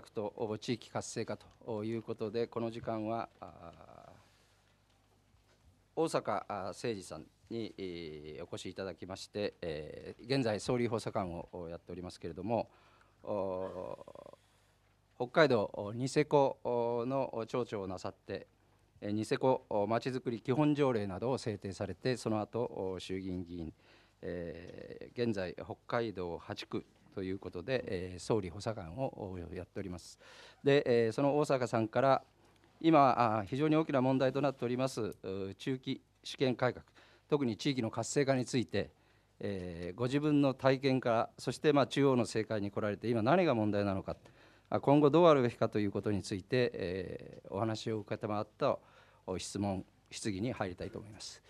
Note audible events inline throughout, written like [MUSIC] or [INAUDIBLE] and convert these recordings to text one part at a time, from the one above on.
画と地域活性化ということで、この時間は大阪誠二さんにお越しいただきまして、え現在、総理補佐官をやっておりますけれども、北海道ニセコの町長をなさって、ニセコまちづくり基本条例などを制定されて、その後衆議院議員、え現在、北海道8区ということで、えー、総理補佐官をやっております。で、えー、その大坂さんから今あ非常に大きな問題となっております中期試験改革特に地域の活性化について、えー、ご自分の体験からそしてまあ中央の政界に来られて今何が問題なのか今後どうあるべきかということについて、えー、お話を伺った質問質疑に入りたいと思います。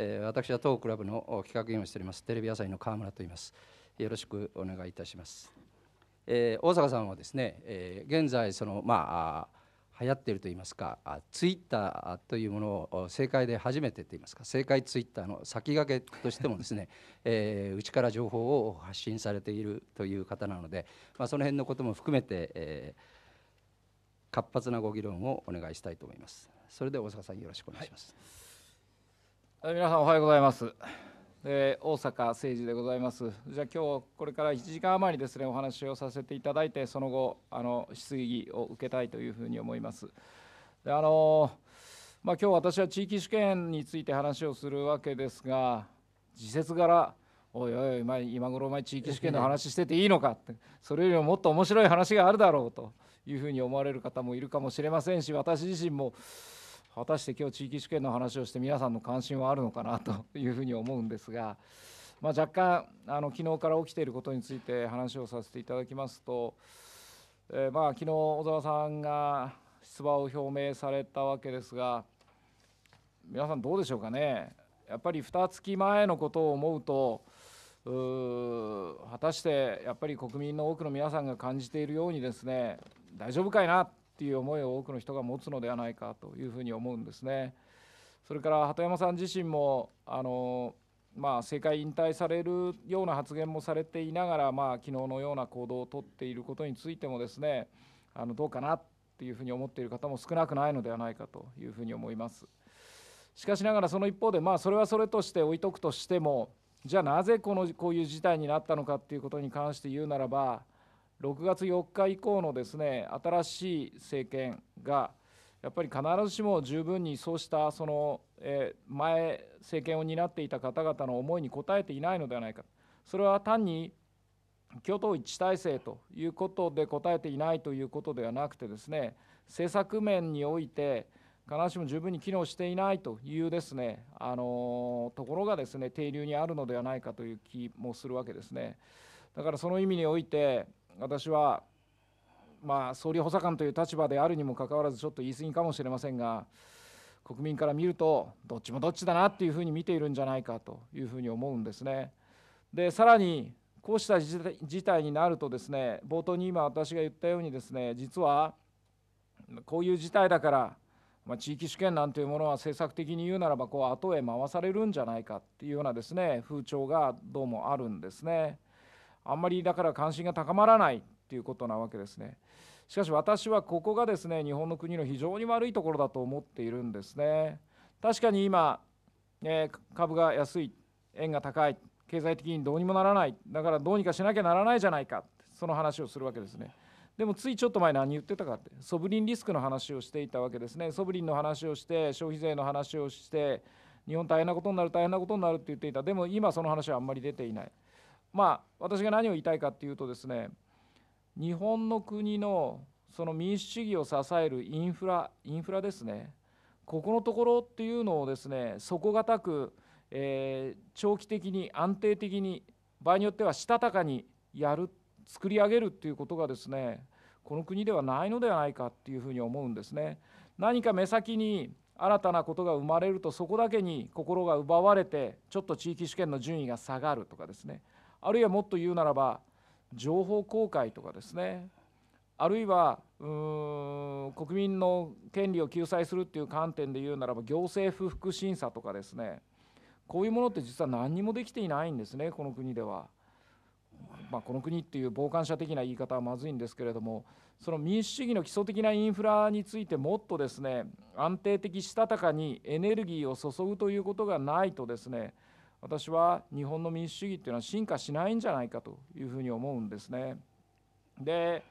えー、私は当クラブの企画委員をしておりますテレビ朝日の川村と言います。よろしくお願いいたします。えー、大坂さんはですね、えー、現在そのまあ流行っていると言いますかツイッターというものを正解で初めてと言いますか正解ツイッターの先駆けとしてもですね、[LAUGHS] えー、内から情報を発信されているという方なので、まあ、その辺のことも含めて、えー、活発なご議論をお願いしたいと思います。それで大坂さんよろしくお願いします。はい、皆さんおはようございます。えー、大阪誠司でございます。じゃあ今日これから1時間余りですねお話をさせていただいてその後あの質疑を受けたいというふうに思います。であのまあ、今日私は地域主権について話をするわけですが時節柄おいおい今頃お前地域主権の話してていいのかってそれよりももっと面白い話があるだろうというふうに思われる方もいるかもしれませんし私自身も果たして今日地域主権の話をして皆さんの関心はあるのかなというふうに思うんですが、まあ、若干あの昨日から起きていることについて話をさせていただきますと、えー、まあ昨日小沢さんが出馬を表明されたわけですが皆さんどうでしょうかねやっぱり2月前のことを思うとう果たしてやっぱり国民の多くの皆さんが感じているようにですね大丈夫かいなっていう思いを多くの人が持つのではないかというふうに思うんですね。それから鳩山さん自身もあの、まあ、政界引退されるような発言もされていながら、まあ、昨日のような行動をとっていることについてもですねあのどうかなっていうふうに思っている方も少なくないのではないかというふうに思います。しかしながらその一方で、まあ、それはそれとして置いとくとしてもじゃあなぜこのこういう事態になったのかっていうことに関して言うならば6月4日以降のですね新しい政権がやっぱり必ずしも十分にそうしたその、え前政権を担っていた方々の思いに応えていないのではないかそれは単に共闘一致体制ということで応えていないということではなくてですね政策面において必ずしも十分に機能していないというですねあのところがですね停留にあるのではないかという気もするわけですね。だからその意味において私はまあ総理補佐官という立場であるにもかかわらずちょっと言い過ぎかもしれませんが国民から見るとどっちもどっちだなっていうふうに見ているんじゃないかというふうに思うんですね。でさらにこうした事態になるとですね冒頭に今私が言ったようにですね実はこういう事態だから、まあ、地域主権なんていうものは政策的に言うならばこう後へ回されるんじゃないかっていうようなですね風潮がどうもあるんですね。あんまりだから関心が高まらないということなわけですね。しかし私はここがですね日本の国の非常に悪いところだと思っているんですね。確かに今、えー、株が安い円が高い経済的にどうにもならないだからどうにかしなきゃならないじゃないかその話をするわけですね。でもついちょっと前何言ってたかってソブリンリスクの話をしていたわけですね。ソブリンの話をして消費税の話をして日本大変なことになる大変なことになるって言っていたでも今その話はあんまり出ていない。まあ私が何を言いたいかっていうとですね日本の国のその民主主義を支えるインフラインフラですねここのところっていうのをですね底堅く、えー、長期的に安定的に場合によってはしたたかにやる作り上げるっていうことがですねこの国ではないのではないかっていうふうに思うんですね。何か目先に新たなことが生まれるとそこだけに心が奪われてちょっと地域主権の順位が下がるとかですねあるいはもっと言うならば情報公開とかですねあるいは国民の権利を救済するっていう観点で言うならば行政不服審査とかですねこういうものって実は何にもできていないんですねこの国では。まあ、この国っていう傍観者的な言い方はまずいんですけれどもその民主主義の基礎的なインフラについてもっとですね安定的したたかにエネルギーを注ぐということがないとですね私は日本の民主主義っていうのは進化しないんじゃないかというふうに思うんですね。で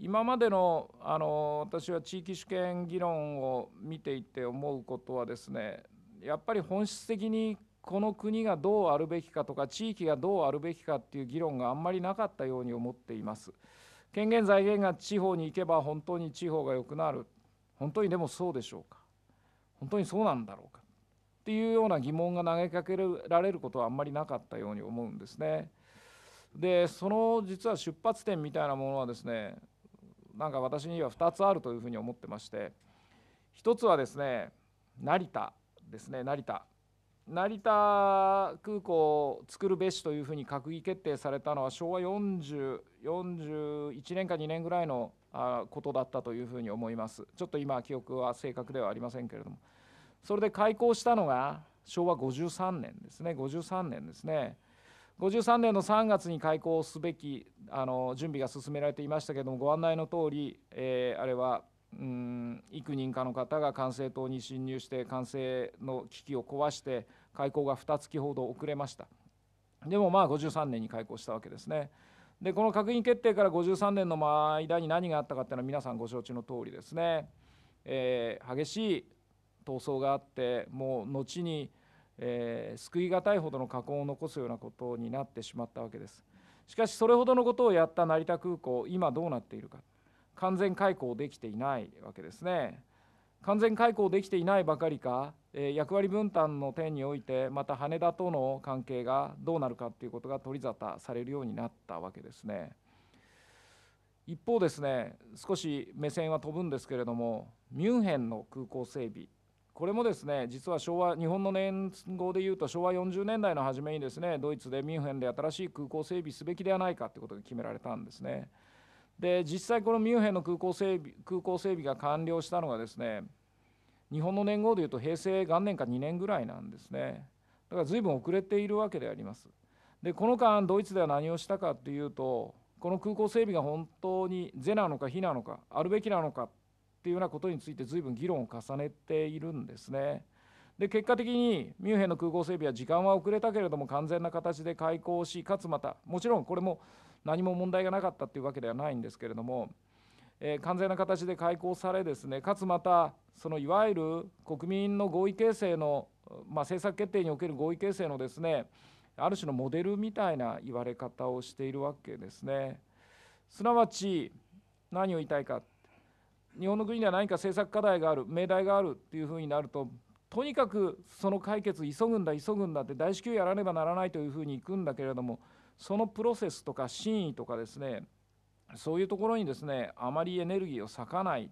今までのあの私は地域主権議論を見ていて思うことはですねやっぱり本質的にこの国がどうあるべきかとか地域がどうあるべきかっていう議論があんまりなかったように思っています。権限財源が地方に行けば本当に地方が良くなる本当にでもそうでしょうか本当にそうなんだろうかっていうような疑問が投げかけられることはあんまりなかったように思うんですね。でその実は出発点みたいなものはですねなんか私には2つあるというふうに思ってまして1つはですね成田ですね成田成田空港を作るべしというふうに閣議決定されたのは昭和4041年か2年ぐらいのことだったというふうに思いますちょっと今記憶は正確ではありませんけれどもそれで開校したのが昭和53年ですね53年ですね53年の3月に開校すべきあの準備が進められていましたけれどもご案内の通り、えー、あれはうん幾人かの方が管制塔に侵入して管制の危機を壊して開校が2月ほど遅れましたでもまあ53年に開校したわけですねでこの閣議決定から53年の間に何があったかっていうのは皆さんご承知の通りですね、えー、激しい闘争があってもう後に、えー、救い難いほどの禍根を残すようなことになってしまったわけですしかしそれほどのことをやった成田空港今どうなっているか完全開港できていないわけですね完全開港できていないばかりか、えー、役割分担の点においてまた羽田との関係がどうなるかということが取り沙汰されるようになったわけですね一方ですね少し目線は飛ぶんですけれどもミュンヘンの空港整備これもですね実は昭和日本の年号でいうと昭和40年代の初めにですねドイツでミュンヘンで新しい空港整備すべきではないかということが決められたんですね。で実際このミュンヘンの空港整備空港整備が完了したのがですね日本の年号でいうと平成元年か2年ぐらいなんですね。だから随分遅れているわけであります。でこの間ドイツでは何をしたかというとこの空港整備が本当に是なのか非なのかあるべきなのかっていうようなことについて随分議論を重ねているんですね。で結果的にミュンヘンの空港整備は時間は遅れたけれども完全な形で開港しかつまたもちろんこれも何も問題がなかったっていうわけではないんですけれども、えー、完全な形で開港されですねかつまたそのいわゆる国民の合意形成の、まあ、政策決定における合意形成のですねある種のモデルみたいな言われ方をしているわけですね。すなわち何を言いたいか日本の国には何か政策課題がある命題があるっていうふうになるととにかくその解決急ぐんだ急ぐんだって大至急やらねばならないというふうにいくんだけれどもそのプロセスとか真意とかですねそういうところにですねあまりエネルギーを割かない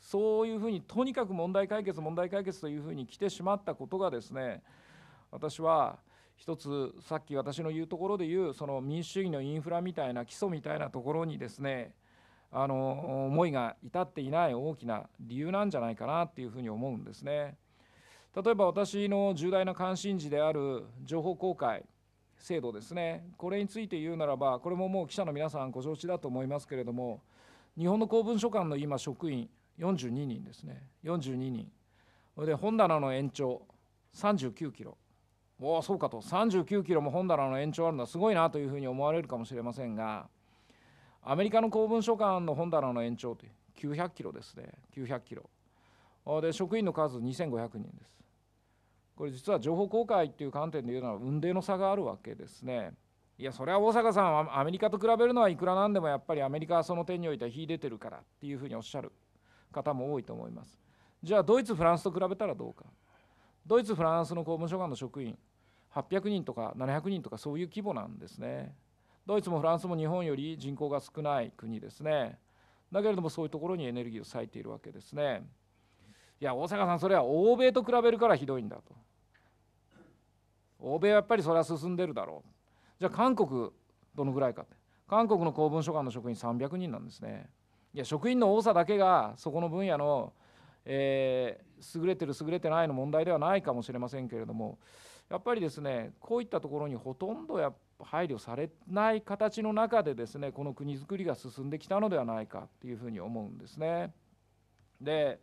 そういうふうにとにかく問題解決問題解決というふうに来てしまったことがですね私は一つさっき私の言うところで言うその民主主義のインフラみたいな基礎みたいなところにですねあの思いが至っていない大きな理由なんじゃないかなっていうふうに思うんですね。例えば私の重大な関心事である情報公開制度ですねこれについて言うならばこれももう記者の皆さんご承知だと思いますけれども日本の公文書館の今職員42人ですね42人それで本棚の延長39キロおおそうかと39キロも本棚の延長あるのはすごいなというふうに思われるかもしれませんがアメリカの公文書館の本棚の延長って900キロですね900キロで職員の数2500人ですこれ実は情報公開っていう観点で言うのは運命の差があるわけですねいやそれは大坂さんアメリカと比べるのはいくらなんでもやっぱりアメリカはその点においては秀でてるからっていうふうにおっしゃる方も多いと思いますじゃあドイツフランスと比べたらどうかドイツフランスの公文書館の職員800人とか700人とかそういう規模なんですねドイツもフランスも日本より人口が少ない国ですねだけれどもそういうところにエネルギーを割いているわけですねいや大坂さんそれは欧米と比べるからひどいんだと欧米はやっぱりそれは進んでるだろうじゃあ韓国どのぐらいかって韓国の公文書館の職員300人なんですねいや職員の多さだけがそこの分野の、えー、優れてる優れてないの問題ではないかもしれませんけれどもやっぱりですねこういったところにほとんどやっ配慮されない形の中でですねこの国づくりが進んできたのではないかっていうふうに思うんですね。で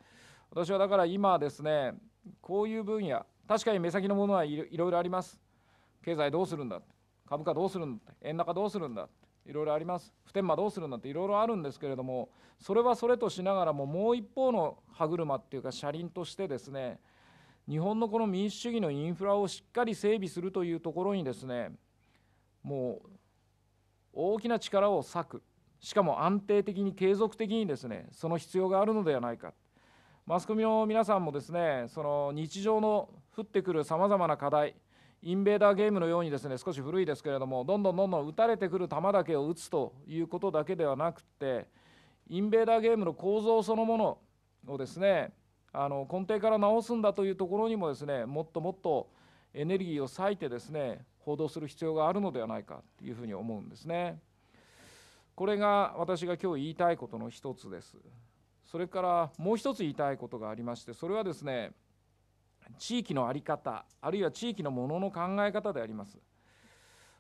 私はだから今ですねこういう分野確かに目先のものはいろいろあります経済どうするんだ株価どうするんだ円高どうするんだいろいろあります普天間どうするんだっていろいろあるんですけれどもそれはそれとしながらももう一方の歯車っていうか車輪としてですね日本のこの民主主義のインフラをしっかり整備するというところにですねもう大きな力を割くしかも安定的に継続的にですねその必要があるのではないかマスコミの皆さんもですねその日常の降ってくるさまざまな課題インベーダーゲームのようにですね少し古いですけれどもどんどんどんどん打たれてくる球だけを打つということだけではなくてインベーダーゲームの構造そのものをですねあの根底から直すんだというところにもですねもっともっとエネルギーを割いてですね報道する必要があるのではないかというふうに思うんですね。これが私が今日言いたいことの一つです。それからもう一つ言いたいことがありましてそれはですね地域の在り方あるいは地域のものの考え方であります。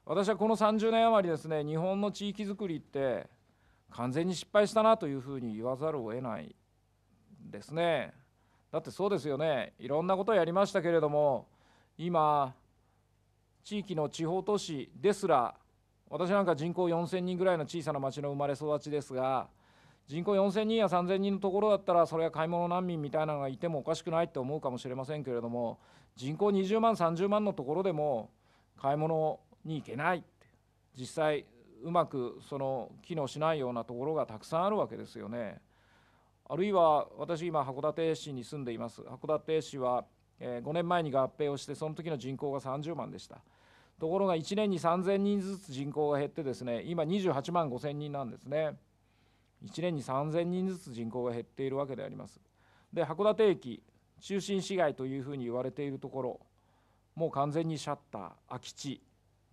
私はこの30年余りですね日本の地域づくりって完全に失敗したなというふうに言わざるを得ないですね。だってそうですよねいろんなことをやりましたけれども今地域の地方都市ですら私なんか人口4000人ぐらいの小さな町の生まれ育ちですが人口4000人や3000人のところだったらそれは買い物難民みたいなのがいてもおかしくないと思うかもしれませんけれども人口20万30万のところでも買い物に行けない実際うまくその機能しないようなところがたくさんあるわけですよね。あるいは私今函館市に住んでいます函館市はえ5年前に合併をしてその時の人口が30万でしたところが1年に3000人ずつ人口が減ってですね今28万5000人なんですね1年に3000人ずつ人口が減っているわけでありますで函館駅中心市街というふうに言われているところもう完全にシャッター空き地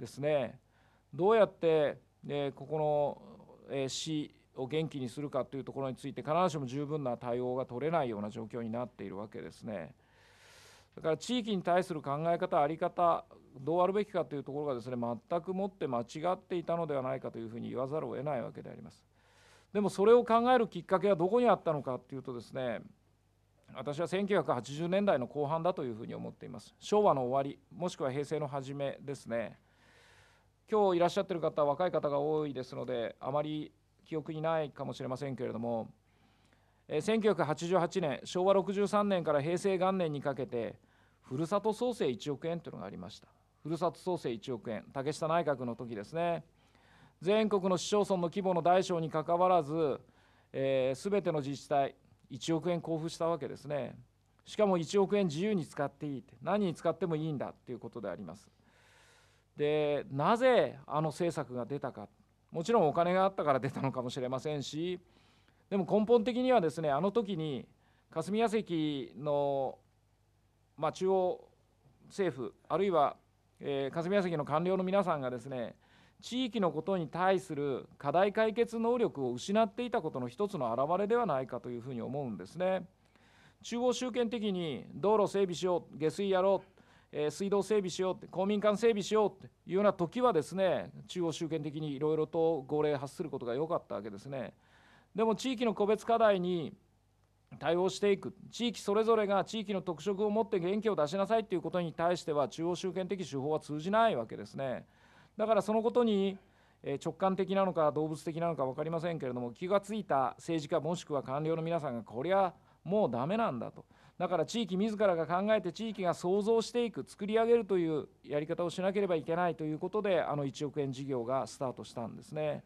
ですねどうやって、えー、ここの、えー、市を元気にするかというところについて必ずしも十分な対応が取れないような状況になっているわけですね。だから地域に対する考え方、あり方、どうあるべきかというところがですね全くもって間違っていたのではないかというふうに言わざるを得ないわけであります。でもそれを考えるきっかけはどこにあったのかというとですね私は1980年代の後半だというふうに思っています昭和の終わりもしくは平成の初めですね今日いらっしゃってる方若い方が多いですのであまり記憶にないかもしれませんけれども1988年昭和63年から平成元年にかけてふるさと創生1億円というのがありましたふるさと創生1億円竹下内閣の時ですね全国の市町村の規模の大小にかかわらずすべ、えー、ての自治体1億円交付したわけですねしかも1億円自由に使っていいって何に使ってもいいんだっていうことでありますでなぜあの政策が出たかもちろんお金があったから出たのかもしれませんしでも根本的にはですねあの時に霞が関のまあ、中央政府あるいは、えー、霞が関の官僚の皆さんがですね地域のことに対する課題解決能力を失っていたことの一つの表れではないかというふうに思うんですね。中央集権的に道路整備しよう下水やろう、えー、水道整備しよう公民館整備しようというような時はですね中央集権的にいろいろと号令発することが良かったわけですね。でも地域の個別課題に対応していく、地域それぞれが地域の特色を持って元気を出しなさいということに対しては、中央集権的手法は通じないわけですね。だからそのことに直感的なのか動物的なのか分かりませんけれども気が付いた政治家もしくは官僚の皆さんがこりゃもうダメなんだとだから地域自らが考えて地域が創造していく作り上げるというやり方をしなければいけないということであの1億円事業がスタートしたんですね。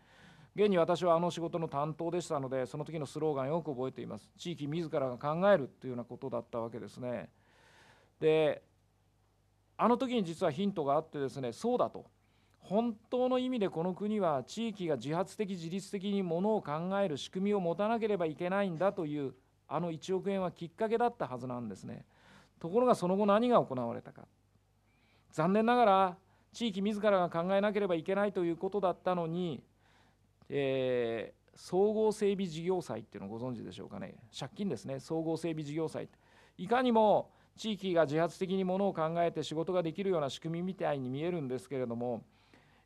現に私はあの仕事の担当でしたのでその時のスローガンよく覚えています地域自らが考えるというようなことだったわけですねであの時に実はヒントがあってですねそうだと本当の意味でこの国は地域が自発的自律的にものを考える仕組みを持たなければいけないんだというあの1億円はきっかけだったはずなんですねところがその後何が行われたか残念ながら地域自らが考えなければいけないということだったのにえー、総合整備事業債っていうのをご存知でしょうかね借金ですね総合整備事業債いかにも地域が自発的にものを考えて仕事ができるような仕組みみたいに見えるんですけれども、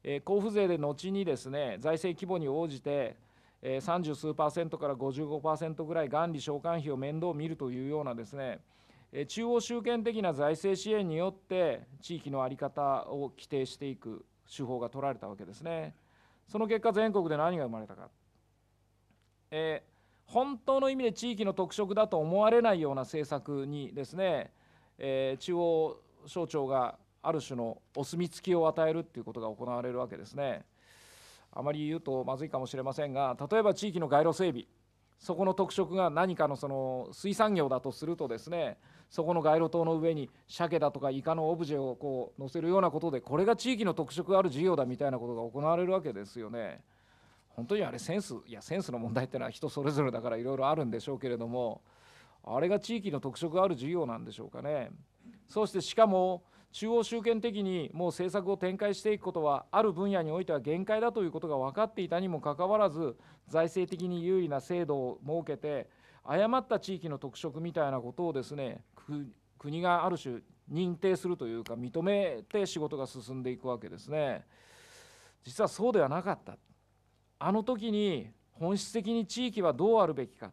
えー、交付税で後にですね財政規模に応じて、えー、30数パーセントから55%ぐらい元利償還費を面倒見るというようなですね中央集権的な財政支援によって地域の在り方を規定していく手法が取られたわけですね。その結果全国で何が生まれたか、えー、本当の意味で地域の特色だと思われないような政策にですね、えー、中央省庁がある種のお墨付きを与えるっていうことが行われるわけですね。あまり言うとまずいかもしれませんが例えば地域の街路整備そこの特色が何かのその水産業だとするとですねそこの街路灯の上に鮭だとかイカのオブジェをこう載せるようなことでこれが地域の特色ある事業だみたいなことが行われるわけですよね。本当にあれセンスいやセンスの問題ってのは人それぞれだからいろいろあるんでしょうけれどもあれが地域の特色ある事業なんでしょうかね。そしてしかも中央集権的にもう政策を展開していくことはある分野においては限界だということが分かっていたにもかかわらず財政的に有利な制度を設けて誤った地域の特色みたいなことをですね国がある種認定するというか認めて仕事が進んでいくわけですね実はそうではなかったあの時に本質的に地域はどうあるべきか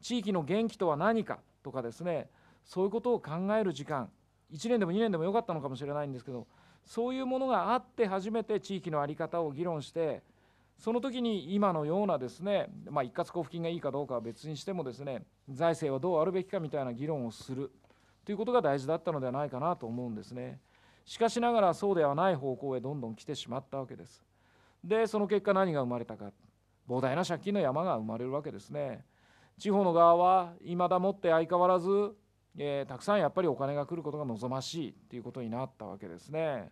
地域の元気とは何かとかですねそういうことを考える時間1年でも2年でもよかったのかもしれないんですけどそういうものがあって初めて地域の在り方を議論してその時に今のようなですね、まあ、一括交付金がいいかどうかは別にしてもですね財政はどうあるべきかみたいな議論をするということが大事だったのではないかなと思うんですねしかしながらそうではない方向へどんどん来てしまったわけですでその結果何が生まれたか膨大な借金の山が生まれるわけですね地方の側は未だもって相変わらず、えー、たくさんやっぱりお金が来ることが望ましいということになったわけですね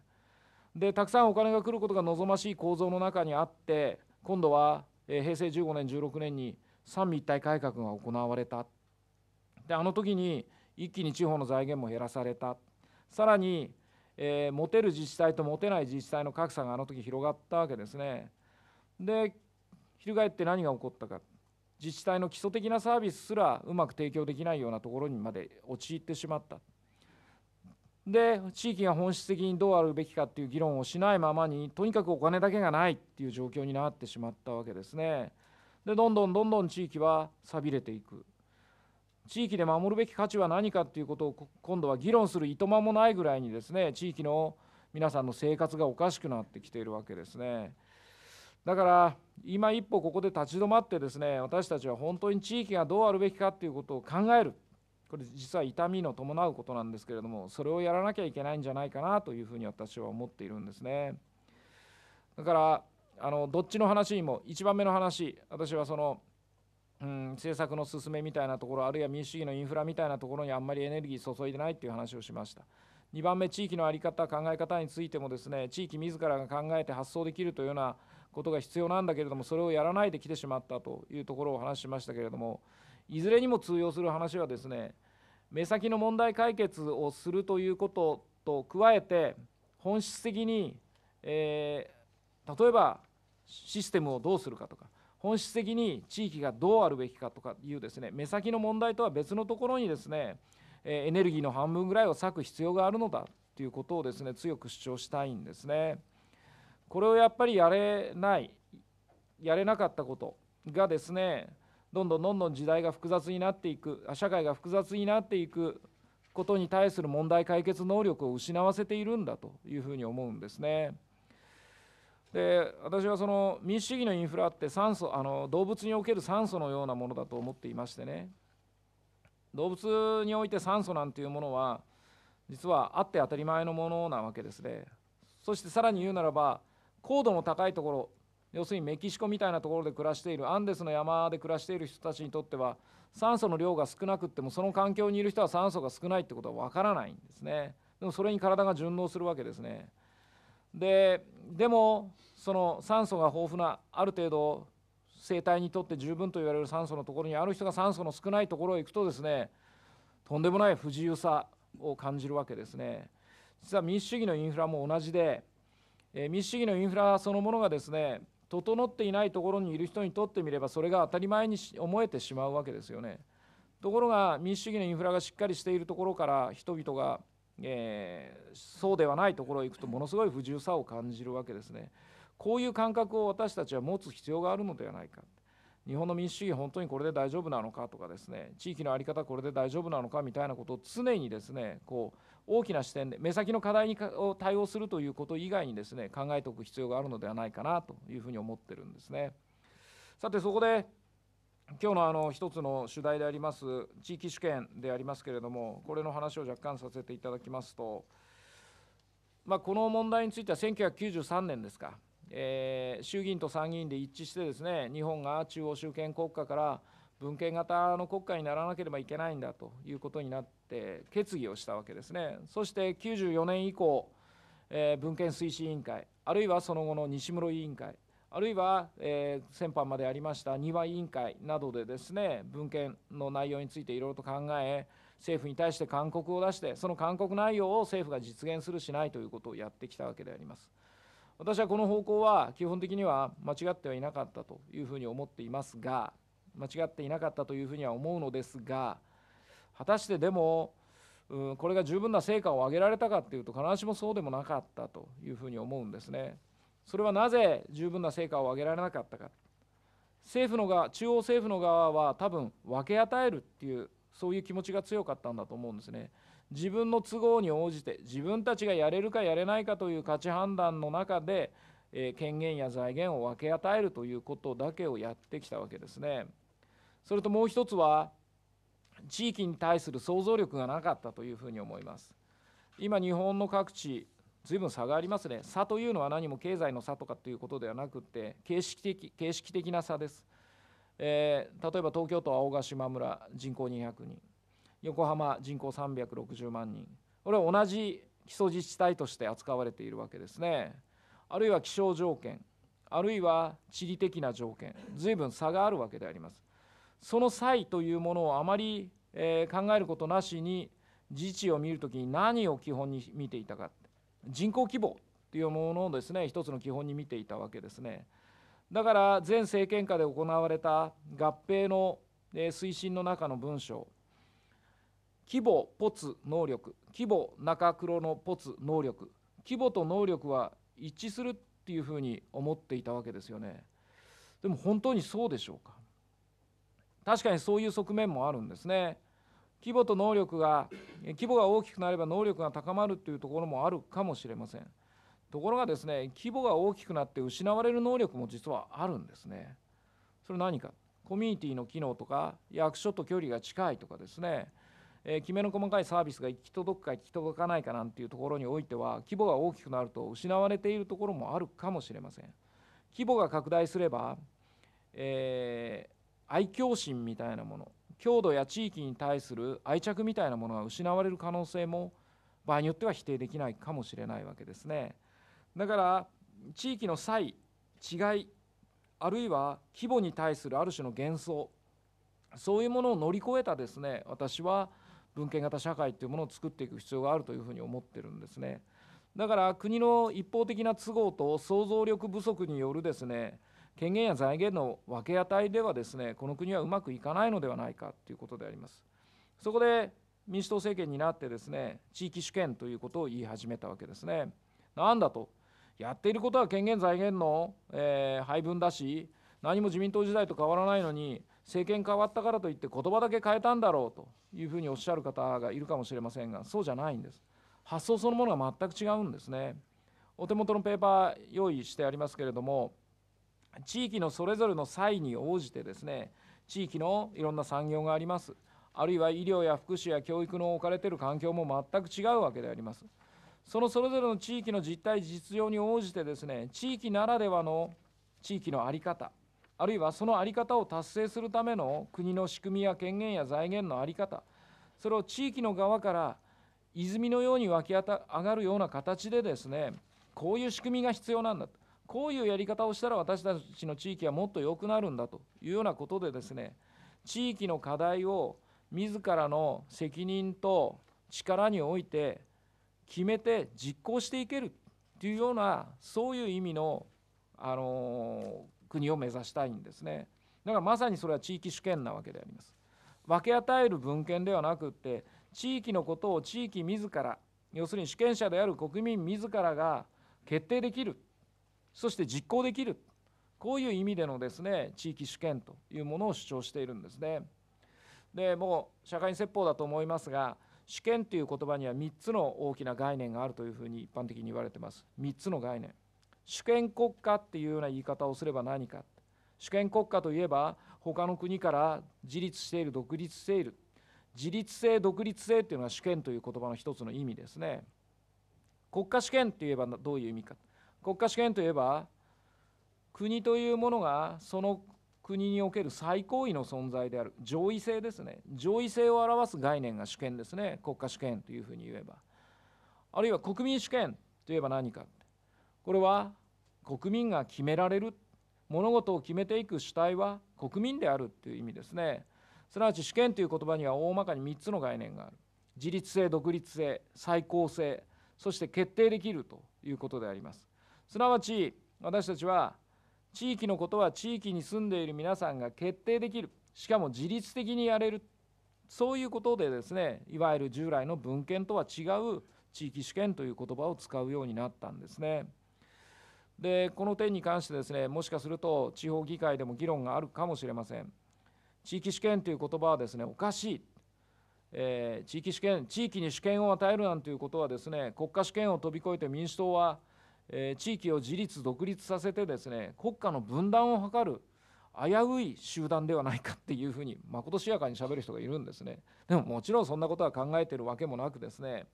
でたくさんお金が来ることが望ましい構造の中にあって今度は、え平成15年16年に三位一体改革が行われたであの時に一気に地方の財源も減らされたさらに、えー、持てる自治体と持てない自治体の格差があの時広がったわけですねで翻って何が起こったか自治体の基礎的なサービスすらうまく提供できないようなところにまで陥ってしまったで地域が本質的にどうあるべきかっていう議論をしないままにとにかくお金だけがないっていう状況になってしまったわけですねでどんどんどんどん地域は寂れていく地域で守るべき価値は何かということを今度は議論するいとまもないぐらいにですね地域の皆さんの生活がおかしくなってきているわけですね。だから今一歩ここで立ち止まってですね私たちは本当に地域がどうあるべきかということを考えるこれ実は痛みの伴うことなんですけれどもそれをやらなきゃいけないんじゃないかなというふうに私は思っているんですね。だからあのどっちの話にも1番目の話私はそのうん、政策の進めみたいなところあるいは民主主義のインフラみたいなところにあんまりエネルギー注いでないという話をしました2番目地域の在り方考え方についてもですね地域自らが考えて発想できるというようなことが必要なんだけれどもそれをやらないで来てしまったというところをお話しましたけれどもいずれにも通用する話はですね目先の問題解決をするということと加えて本質的に、えー、例えばシステムをどうするかとか本質的に地域がどうあるべきかとかいうですね目先の問題とは別のところにですねエネルギーの半分ぐらいを割く必要があるのだということをですね強く主張したいんですね。これをやっぱりやれないやれなかったことがですねどんどんどんどん時代が複雑になっていく社会が複雑になっていくことに対する問題解決能力を失わせているんだというふうに思うんですね。で私はその民主主義のインフラって酸素あの動物における酸素のようなものだと思っていましてね動物において酸素なんていうものは実はあって当たり前のものなわけですねそしてさらに言うならば高度の高いところ要するにメキシコみたいなところで暮らしているアンデスの山で暮らしている人たちにとっては酸素の量が少なくってもその環境にいる人は酸素が少ないってことは分からないんですねでもそれに体が順応するわけですねででもその酸素が豊富なある程度生体にとって十分と言われる酸素のところにある人が酸素の少ないところへ行くとですねとんでもない不自由さを感じるわけですね実は民主主義のインフラも同じで、えー、民主主義のインフラそのものがですね整っていないところにいる人にとってみればそれが当たり前に思えてしまうわけですよねところが民主主義のインフラがしっかりしているところから人々が、えー、そうではないところへ行くとものすごい不自由さを感じるわけですね。こういう感覚を私たちは持つ必要があるのではないか日本の民主主義本当にこれで大丈夫なのかとかですね地域の在り方これで大丈夫なのかみたいなことを常にですねこう大きな視点で目先の課題にを対応するということ以外にですね考えておく必要があるのではないかなというふうに思ってるんですね。さてそこで今日のあの一つの主題であります地域主権でありますけれどもこれの話を若干させていただきますと、まあ、この問題については1993年ですかえー、衆議院と参議院で一致してですね日本が中央集権国家から文献型の国家にならなければいけないんだということになって決議をしたわけですねそして94年以降、えー、文献推進委員会あるいはその後の西室委員会あるいは、えー、先般までありました庭委員会などでですね文献の内容についていろいろと考え政府に対して勧告を出してその勧告内容を政府が実現するしないということをやってきたわけであります。私はこの方向は基本的には間違ってはいなかったというふうに思っていますが間違っていなかったというふうには思うのですが果たしてでもこれが十分な成果を上げられたかっていうと必ずしもそうでもなかったというふうに思うんですね。それはなぜ十分な成果を上げられなかったか政府の側中央政府の側は多分分け与えるっていうそういう気持ちが強かったんだと思うんですね。自分の都合に応じて自分たちがやれるかやれないかという価値判断の中で、え権限や財源を分け与えるということだけをやってきたわけですね。それともう一つは地域に対する想像力がなかったというふうに思います。今日本の各地随分差がありますね。差というのは何も経済の差とかということではなくて形式的形式的な差です。えー、例えば東京都青ヶ島村人口200人。横浜人口360万人これは同じ基礎自治体として扱われているわけですねあるいは気象条件あるいは地理的な条件随分差があるわけでありますその際というものをあまり、え考えることなしに自治を見るときに何を基本に見ていたか人口規模というものをですね一つの基本に見ていたわけですねだから前政権下で行われた合併の推進の中の文章規模ポツ能力規模中黒のポツ能力規模と能力は一致するっていうふうに思っていたわけですよねでも本当にそうでしょうか確かにそういう側面もあるんですね規模と能力が規模が大きくなれば能力が高まるっていうところもあるかもしれませんところがですね規模が大きくなって失われる能力も実はあるんですねそれ何かコミュニティの機能とか役所と距離が近いとかですねえきめの細かいサービスが行き届くか行き届かないかなんていうところにおいては規模が大きくなると失われているところもあるかもしれません規模が拡大すれば、えー、愛嬌心みたいなもの強度や地域に対する愛着みたいなものが失われる可能性も場合によっては否定できないかもしれないわけですねだから地域の差異違いあるいは規模に対するある種の幻想そういうものを乗り越えたですね私は文献型社会というものを作っていく必要があるというふうに思ってるんですね。だから国の一方的な都合と想像力不足によるですね権限や財源の分け与えではですねこの国はうまくいかないのではないかということであります。そこで民主党政権になってですね地域主権ということを言い始めたわけですね。なんだとやっていることは権限財源の、えー、配分だし何も自民党時代と変わらないのに政権変わったからといって言葉だけ変えたんだろうというふうにおっしゃる方がいるかもしれませんがそうじゃないんです発想そのものが全く違うんですねお手元のペーパー用意してありますけれども地域のそれぞれの際に応じてですね地域のいろんな産業がありますあるいは医療や福祉や教育の置かれている環境も全く違うわけでありますそのそれぞれの地域の実態実情に応じてですね地域ならではの地域の在り方あるいはその在り方を達成するための国の仕組みや権限や財源の在り方それを地域の側から泉のように湧き上がるような形でですねこういう仕組みが必要なんだとこういうやり方をしたら私たちの地域はもっと良くなるんだというようなことでですね地域の課題を自らの責任と力において決めて実行していけるというようなそういう意味のあの国を目指したいんですねだからまさにそれは地域主権なわけであります分け与える文献ではなくって地域のことを地域自ら要するに主権者である国民自らが決定できるそして実行できるこういう意味でのですね地域主権というものを主張しているんですねでもう社会説法だと思いますが主権という言葉には3つの大きな概念があるというふうに一般的に言われてます3つの概念主権国家っていうような言い方をすれば何か主権国家といえば他の国から自立している独立している自立性独立性っていうのは主権という言葉の一つの意味ですね国家主権っていえばどういう意味か国家主権といえば国というものがその国における最高位の存在である上位性ですね上位性を表す概念が主権ですね国家主権というふうに言えばあるいは国民主権といえば何かこれは国民が決められる物事を決めていく主体は国民であるという意味ですねすなわち主権という言葉には大まかに3つの概念がある自立性独立性再構成そして決定できるということでありますすなわち私たちは地域のことは地域に住んでいる皆さんが決定できるしかも自律的にやれるそういうことでですねいわゆる従来の文献とは違う地域主権という言葉を使うようになったんですね。でこの点に関してですねもしかすると地方議会でも議論があるかもしれません地域主権という言葉はですねおかしい、えー、地域主権地域に主権を与えるなんていうことはですね国家主権を飛び越えて民主党は、えー、地域を自立独立させてですね国家の分断を図る危うい集団ではないかっていうふうにまことしやかにしゃべる人がいるんですねでももちろんそんなことは考えてるわけもなくですね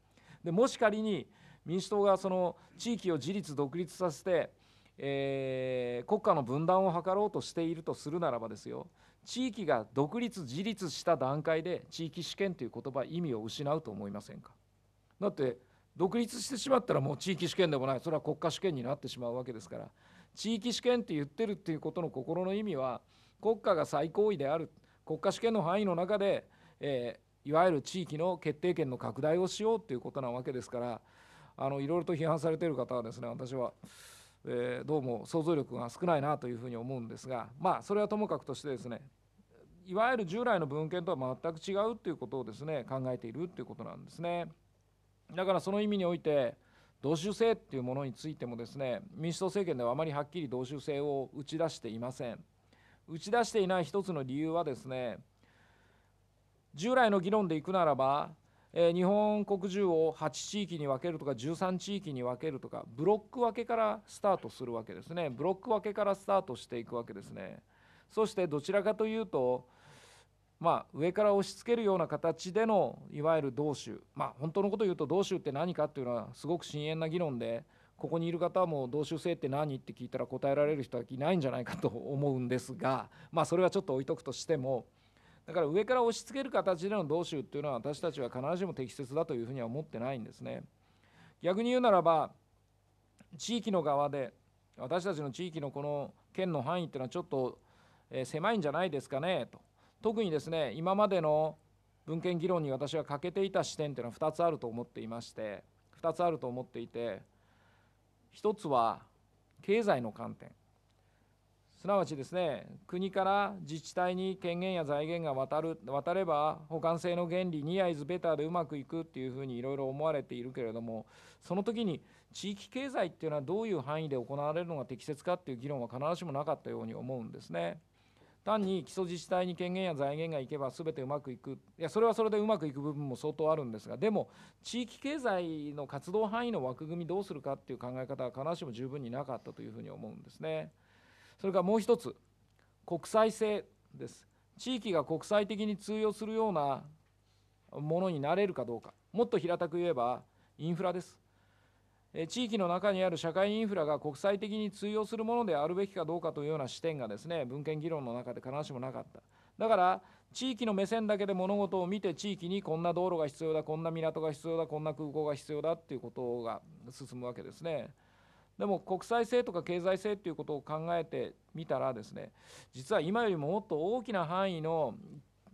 でもし仮に民主党がその地域を自立独立させて、えー、国家の分断を図ろうとしているとするならばですよ地域が独立自立した段階で地域主権という言葉意味を失うと思いませんかだって独立してしまったらもう地域主権でもないそれは国家主権になってしまうわけですから地域主権って言ってるっていうことの心の意味は国家が最高位である国家主権の範囲の中で、えー、いわゆる地域の決定権の拡大をしようということなわけですからあのいろいろと批判されている方はですね私は、えー、どうも想像力が少ないなというふうに思うんですがまあそれはともかくとしてですねいわゆる従来の文献とは全く違うということをですね考えているということなんですね。だからその意味において同州制っていうものについてもですね民主党政権ではあまりはっきり同州制を打ち出していません。打ち出していない一つの理由はですね従来の議論でいくならばえ日本国中を8地域に分けるとか13地域に分けるとかブロック分けからスタートするわけですねブロック分けからスタートしていくわけですねそしてどちらかというとまあ、上から押し付けるような形でのいわゆる同州まあ、本当のことを言うと同州って何かっていうのはすごく深遠な議論でここにいる方はもう同州制って何って聞いたら答えられる人はいないんじゃないかと思うんですがまあそれはちょっと置いとくとしてもだから上から押し付ける形での同州っていうのは私たちは必ずしも適切だというふうには思ってないんですね。逆に言うならば地域の側で私たちの地域のこの県の範囲っていうのはちょっと狭いんじゃないですかねと特にですね今までの文献議論に私は欠けていた視点というのは2つあると思っていまして2つあると思っていて1つは経済の観点すなわちですね、国から自治体に権限や財源が渡る渡れば、補完性の原理、ニアイズベターでうまくいくっていうふうにいろいろ思われているけれども、その時に地域経済っていうのはどういう範囲で行われるのが適切かっていう議論は必ずしもなかったように思うんですね。単に基礎自治体に権限や財源がいけば全てうまくいくいやそれはそれでうまくいく部分も相当あるんですがでも地域経済の活動範囲の枠組みどうするかっていう考え方は必ずしも十分になかったというふうに思うんですね。それからもう一つ国際性です地域が国際的に通用するようなものになれるかどうかもっと平たく言えばインフラです地域の中にある社会インフラが国際的に通用するものであるべきかどうかというような視点がですね文献議論の中で必ずしもなかっただから地域の目線だけで物事を見て地域にこんな道路が必要だこんな港が必要だこんな空港が必要だっていうことが進むわけですねでも国際性とか経済性っていうことを考えてみたらですね実は今よりももっと大きな範囲の、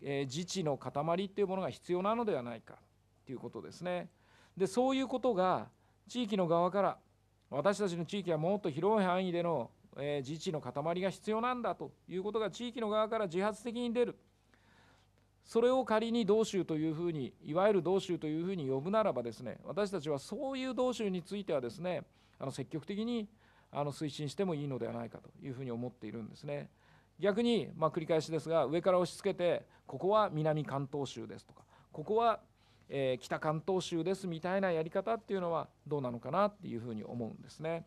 え自治の塊っていうものが必要なのではないかっていうことですね。でそういうことが地域の側から私たちの地域はもっと広い範囲での、え自治の塊が必要なんだということが地域の側から自発的に出る。それを仮に道州というふうにいわゆる道州というふうに呼ぶならばですね私たちはそういう道州についてはですねあの積極的にあの推進してもいいのではないかというふうに思っているんですね。逆に、まあ、繰り返しですが上から押し付けてここは南関東州ですとかここは、え北関東州ですみたいなやり方っていうのはどうなのかなっていうふうに思うんですね。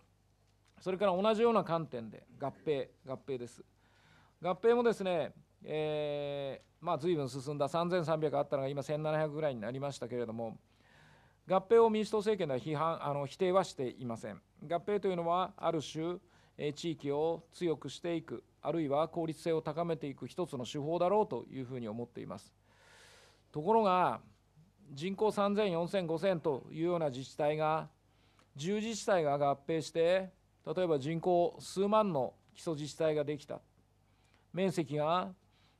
それから同じような観点で合併合併です。合併もですね、えまあ、随分進んだ3300あったのが今1700ぐらいになりましたけれども合併を民主党政権では批判あの否定はしていません合併というのはある種地域を強くしていくあるいは効率性を高めていく一つの手法だろうというふうに思っていますところが人口3000、4000、5000というような自治体が10自治体が合併して例えば人口数万の基礎自治体ができた面積が、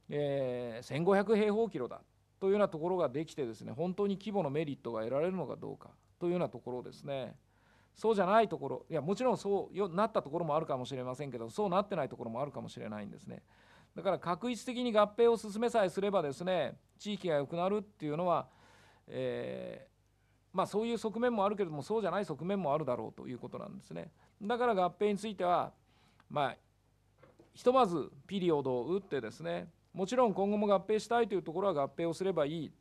えー、1500平方キロだというようなところができてですね本当に規模のメリットが得られるのかどうかというようなところですねそうじゃないところいやもちろんそうなったところもあるかもしれませんけどそうなってないところもあるかもしれないんですねだから確一的に合併を進めさえすればですね地域が良くなるっていうのは、えー、まあ、そういう側面もあるけれどもそうじゃない側面もあるだろうということなんですねだから合併については、まひとまずピリオドを打ってですねもちろん今後も合併したいというところは合併をすればいい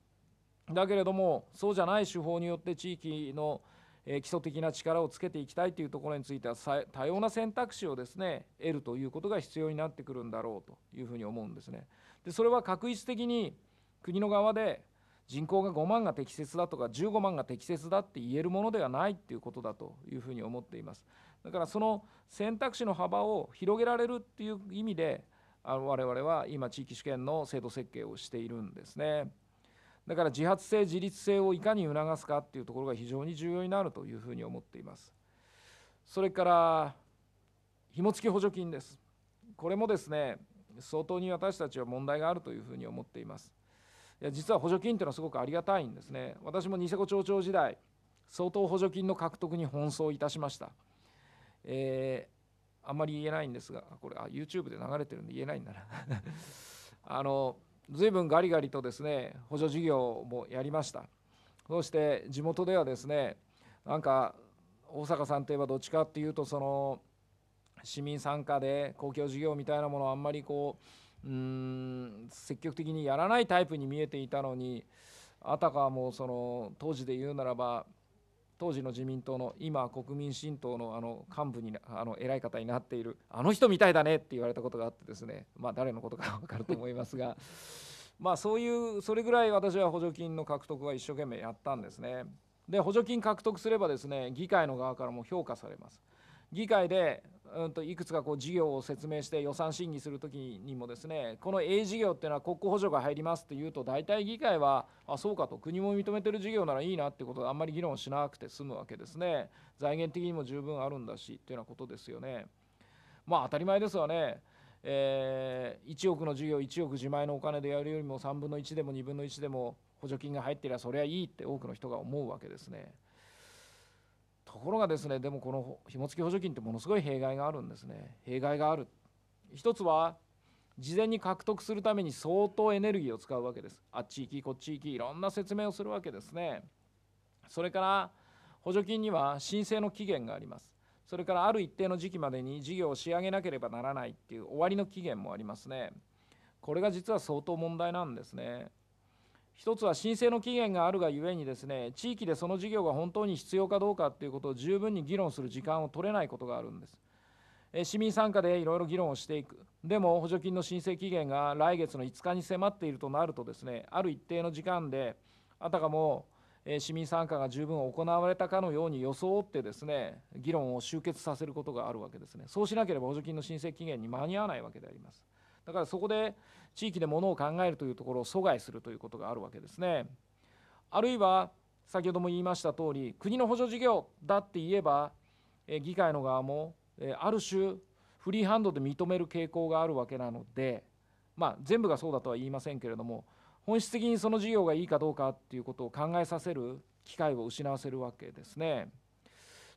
だけれどもそうじゃない手法によって地域の基礎的な力をつけていきたいというところについては多様な選択肢をですね得るということが必要になってくるんだろうというふうに思うんですね。でそれは確一的に国の側で人口が5万が適切だとか15万が適切だって言えるものではないっていうことだというふうに思っていますだからその選択肢の幅を広げられるっていう意味であの我々は今地域主権の制度設計をしているんですね。だから自発性自立性をいかに促すかっていうところが非常に重要になるというふうに思っています。それから紐付き補助金です。これもですね相当に私たちは問題があるというふうに思っています。いや実は補助金というのはすごくありがたいんですね。私もニセコ町長時代相当補助金の獲得に奔走いたしました。えーあんまり言えないんですがこれあ YouTube で流れてるんで言えないんだな [LAUGHS] あの随分ガリガリとですね補助事業もやりましたそして地元ではですねなんか大阪さんといえばどっちかっていうとその市民参加で公共事業みたいなものをあんまりこううん積極的にやらないタイプに見えていたのにあたかもその当時で言うならば当時の自民党の今国民新党のあの幹部にあの偉い方になっているあの人みたいだねって言われたことがあってですねまあ誰のことか分かると思いますが [LAUGHS] まあそういうそれぐらい私は補助金の獲得は一生懸命やったんですね。で補助金獲得すればですね議会の側からも評価されます。議会で、うんといくつかこう事業を説明して予算審議するときにもですねこの A 事業っていうのは国庫補助が入りますっていうと大体議会はあそうかと国も認めてる事業ならいいなってことであんまり議論しなくて済むわけですね財源的にも十分あるんだしっていうようなことですよねまあ当たり前ですわねえー、1億の事業1億自前のお金でやるよりも3分の1でも2分の1でも補助金が入ってりゃそりゃいいって多くの人が思うわけですね。ところがですねでもこの紐付き補助金ってものすごい弊害があるんですね弊害がある一つは事前に獲得するために相当エネルギーを使うわけですあっち行きこっち行きいろんな説明をするわけですねそれから補助金には申請の期限がありますそれからある一定の時期までに事業を仕上げなければならないっていう終わりの期限もありますねこれが実は相当問題なんですね一つは申請の期限があるがゆえにですね地域でその事業が本当に必要かどうかということを十分に議論する時間を取れないことがあるんです市民参加でいろいろ議論をしていくでも補助金の申請期限が来月の5日に迫っているとなるとですねある一定の時間であたかも市民参加が十分行われたかのように装ってですね議論を終結させることがあるわけですねそうしなければ補助金の申請期限に間に合わないわけでありますだからそこで地域でものを考えるというところを阻害するということがあるわけですね。あるいは先ほども言いました通り国の補助事業だって言えば議会の側もある種フリーハンドで認める傾向があるわけなので、まあ、全部がそうだとは言いませんけれども本質的にその事業がいいかどうかっていうことを考えさせる機会を失わせるわけですね。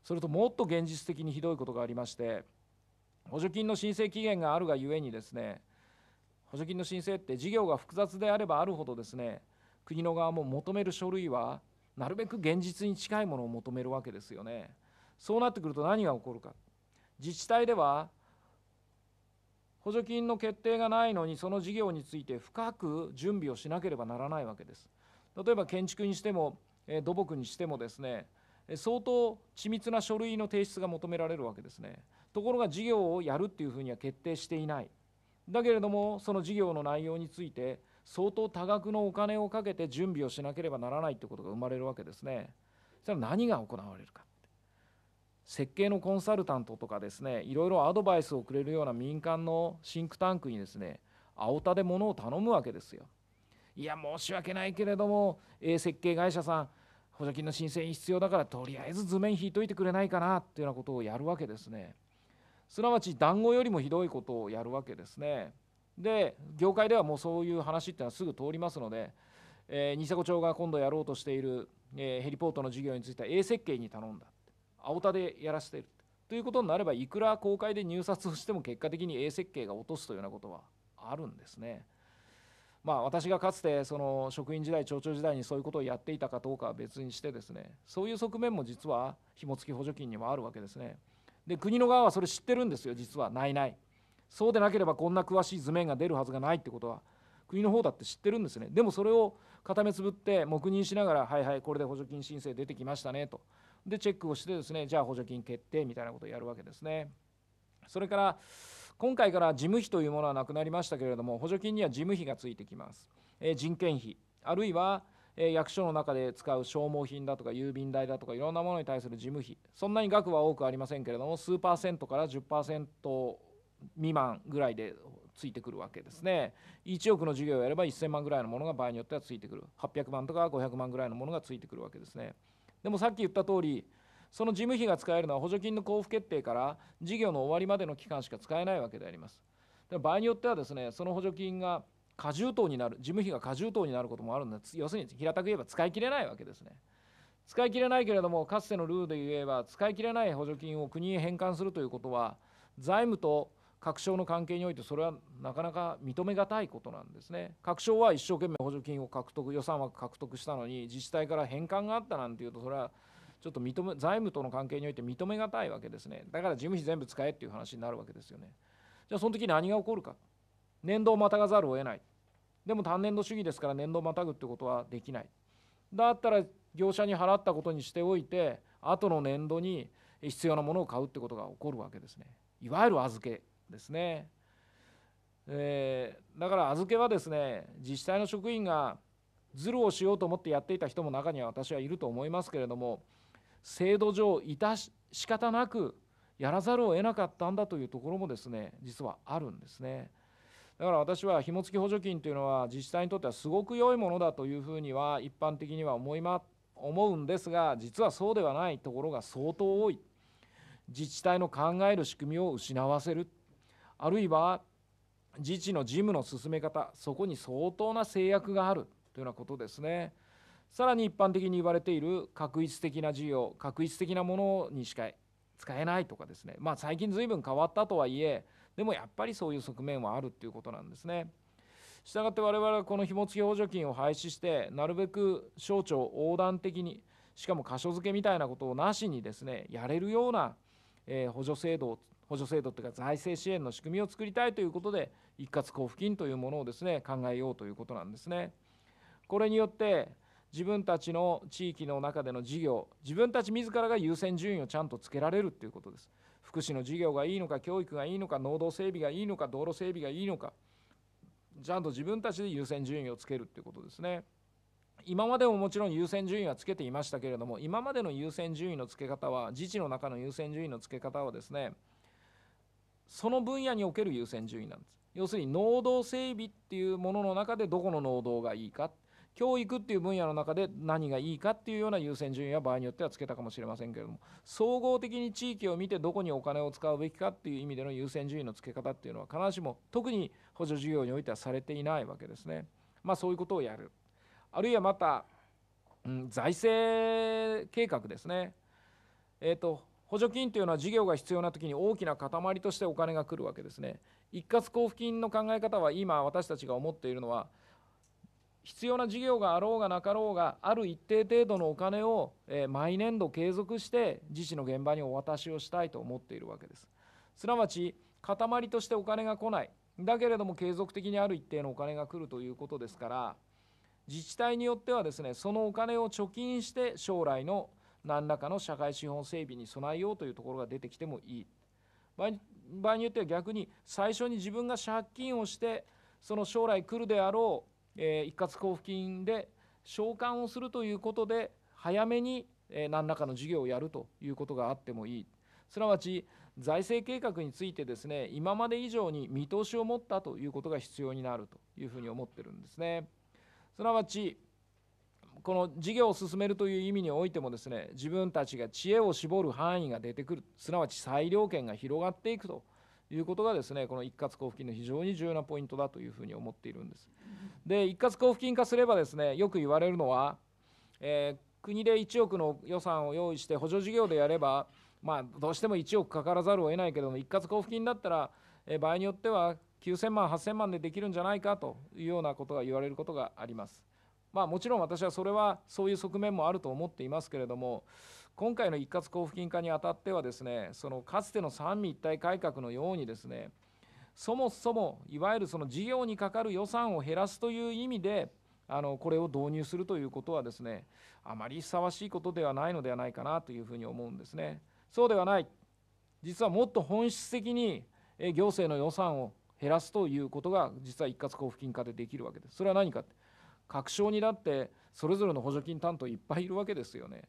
それともっと現実的にひどいことがありまして補助金の申請期限があるがゆえにですね補助金の申請って事業が複雑であればあるほどですね国の側も求める書類はなるべく現実に近いものを求めるわけですよね。そうなってくると何が起こるか自治体では補助金の決定がないのにその事業について深く準備をしなければならないわけです。例えば建築にしても土木にしてもですね相当緻密な書類の提出が求められるわけですね。ところが事業をやるっていうふうには決定していない。だけれどもその事業の内容について相当多額のお金をかけて準備をしなければならないということが生まれるわけですね。それは何が行われるか設計のコンサルタントとかですねいろいろアドバイスをくれるような民間のシンクタンクにですね青田で物を頼むわけですよ。いや申し訳ないけれども、え設計会社さん補助金の申請に必要だからとりあえず図面引いといてくれないかなっていうようなことをやるわけですね。すなわち団子よりもひどいことをやるわけですね。で業界ではもうそういう話っていうのはすぐ通りますので、えー、ニセコ町が今度やろうとしている、えー、ヘリポートの事業については A 設計に頼んだ青田でやらせているということになればいくら公開で入札をしても結果的に A 設計が落とすというようなことはあるんですね。まあ、私がかつてその職員時代町長時代にそういうことをやっていたかどうかは別にしてですねそういう側面も実は紐付き補助金にはあるわけですね。で国の側はそれ知ってるんですよ実はないないそうでなければこんな詳しい図面が出るはずがないってことは国の方だって知ってるんですねでもそれを固めつぶって黙認しながらはいはいこれで補助金申請出てきましたねとでチェックをしてですねじゃあ補助金決定みたいなことをやるわけですねそれから今回から事務費というものはなくなりましたけれども補助金には事務費がついてきます、えー、人件費あるいはえ役所の中で使う消耗品だとか郵便代だとかいろんなものに対する事務費そんなに額は多くありませんけれども数パーセントから10%未満ぐらいでついてくるわけですね1億の事業をやれば1000万ぐらいのものが場合によってはついてくる800万とか500万ぐらいのものがついてくるわけですねでもさっき言った通りその事務費が使えるのは補助金の交付決定から事業の終わりまでの期間しか使えないわけであります場合によってはですねその補助金が過重等になる事務費が過重等になることもあるんで要するに平たく言えば使い切れないわけですね使い切れないけれどもかつてのルールで言えば使い切れない補助金を国へ返還するということは財務と確証の関係においてそれはなかなか認めがたいことなんですね。確証は一生懸命補助金を獲得予算枠獲得したのに自治体から返還があったなんていうとそれはちょっと認め財務との関係において認めがたいわけですね。だから事務費全部使えっていう話になるわけですよね。じゃあその時何が起こるか。年度をまたがざるを得ないでも単年度主義ですから年度をまたぐってことはできないだったら業者に払ったことにしておいて後の年度に必要なものを買うってことが起こるわけですねいわゆる預けですね、えー、だから預けはですね自治体の職員がズルをしようと思ってやっていた人も中には私はいると思いますけれども制度上致し仕方なくやらざるを得なかったんだというところもですね実はあるんですね。だから私は紐付き補助金というのは自治体にとってはすごく良いものだというふうには一般的には思いま思うんですが実はそうではないところが相当多い自治体の考える仕組みを失わせるあるいは自治の事務の進め方そこに相当な制約があるというようなことですね。さらに一般的に言われている確一的な事業確一的なものにしか使えないとかですねまあ最近随分変わったとはいえでもやっぱりそういう側面はあるっていうことなんですね。したがって我々はこの紐付き補助金を廃止してなるべく省庁横断的にしかも箇所付けみたいなことをなしにですねやれるような補助制度補助制度というか財政支援の仕組みを作りたいということで一括交付金というものをですね考えようということなんですね。これによって自分たちの地域の中での事業自分たち自らが優先順位をちゃんとつけられるということです。福祉の事業がいいのか教育がいいのか農道整備がいいのか道路整備がいいのかちゃんと自分たちで優先順位をつけるっていうことですね。今までももちろん優先順位はつけていましたけれども今までの優先順位のつけ方は自治の中の優先順位のつけ方はですねその分野における優先順位なんです要するに農道整備っていうものの中でどこの農道がいいか教育っていう分野の中で何がいいかっていうような優先順位は場合によってはつけたかもしれませんけれども総合的に地域を見てどこにお金を使うべきかっていう意味での優先順位のつけ方っていうのは必ずしも特に補助事業においてはされていないわけですね。まあ、そういうことをやるあるいはまた、うん、財政計画ですね。えーと、と補助金というのは事業が必要な時に大きな塊としてお金が来るわけですね。一括交付金の考え方は今私たちが思っているのは必要な事業があろうがなかろうがある一定程度のお金を、え毎年度継続して自治の現場にお渡しをしたいと思っているわけですすなわち塊としてお金が来ないだけれども継続的にある一定のお金が来るということですから自治体によってはですねそのお金を貯金して将来の何らかの社会資本整備に備えようというところが出てきてもいい場合によっては逆に最初に自分が借金をしてその将来来るであろうえー、一括交付金で償還をするということで早めに何らかの事業をやるということがあってもいいすなわち財政計画についてですね今まで以上に見通しを持ったということが必要になるというふうに思ってるんですねすなわちこの事業を進めるという意味においてもですね自分たちが知恵を絞る範囲が出てくるすなわち裁量権が広がっていくということがですねこの一括交付金の非常に重要なポイントだというふうに思っているんです。で一括交付金化すればですねよく言われるのは、えー、国で1億の予算を用意して補助事業でやれば、まあ、どうしても1億かからざるを得ないけども一括交付金だったら、えー、場合によっては9000万8000万でできるんじゃないかというようなことが言われることがあります。まあ、もちろん私はそれはそういう側面もあると思っていますけれども今回の一括交付金化にあたってはですねそのかつての三位一体改革のようにですねそもそもいわゆるその事業にかかる予算を減らすという意味であのこれを導入するということはですねあまりふさわしいことではないのではないかなというふうに思うんですね。そうではない実はもっと本質的に行政の予算を減らすということが実は一括交付金化でできるわけです。それは何かって各省にだってそれぞれの補助金担当いっぱいいるわけですよね。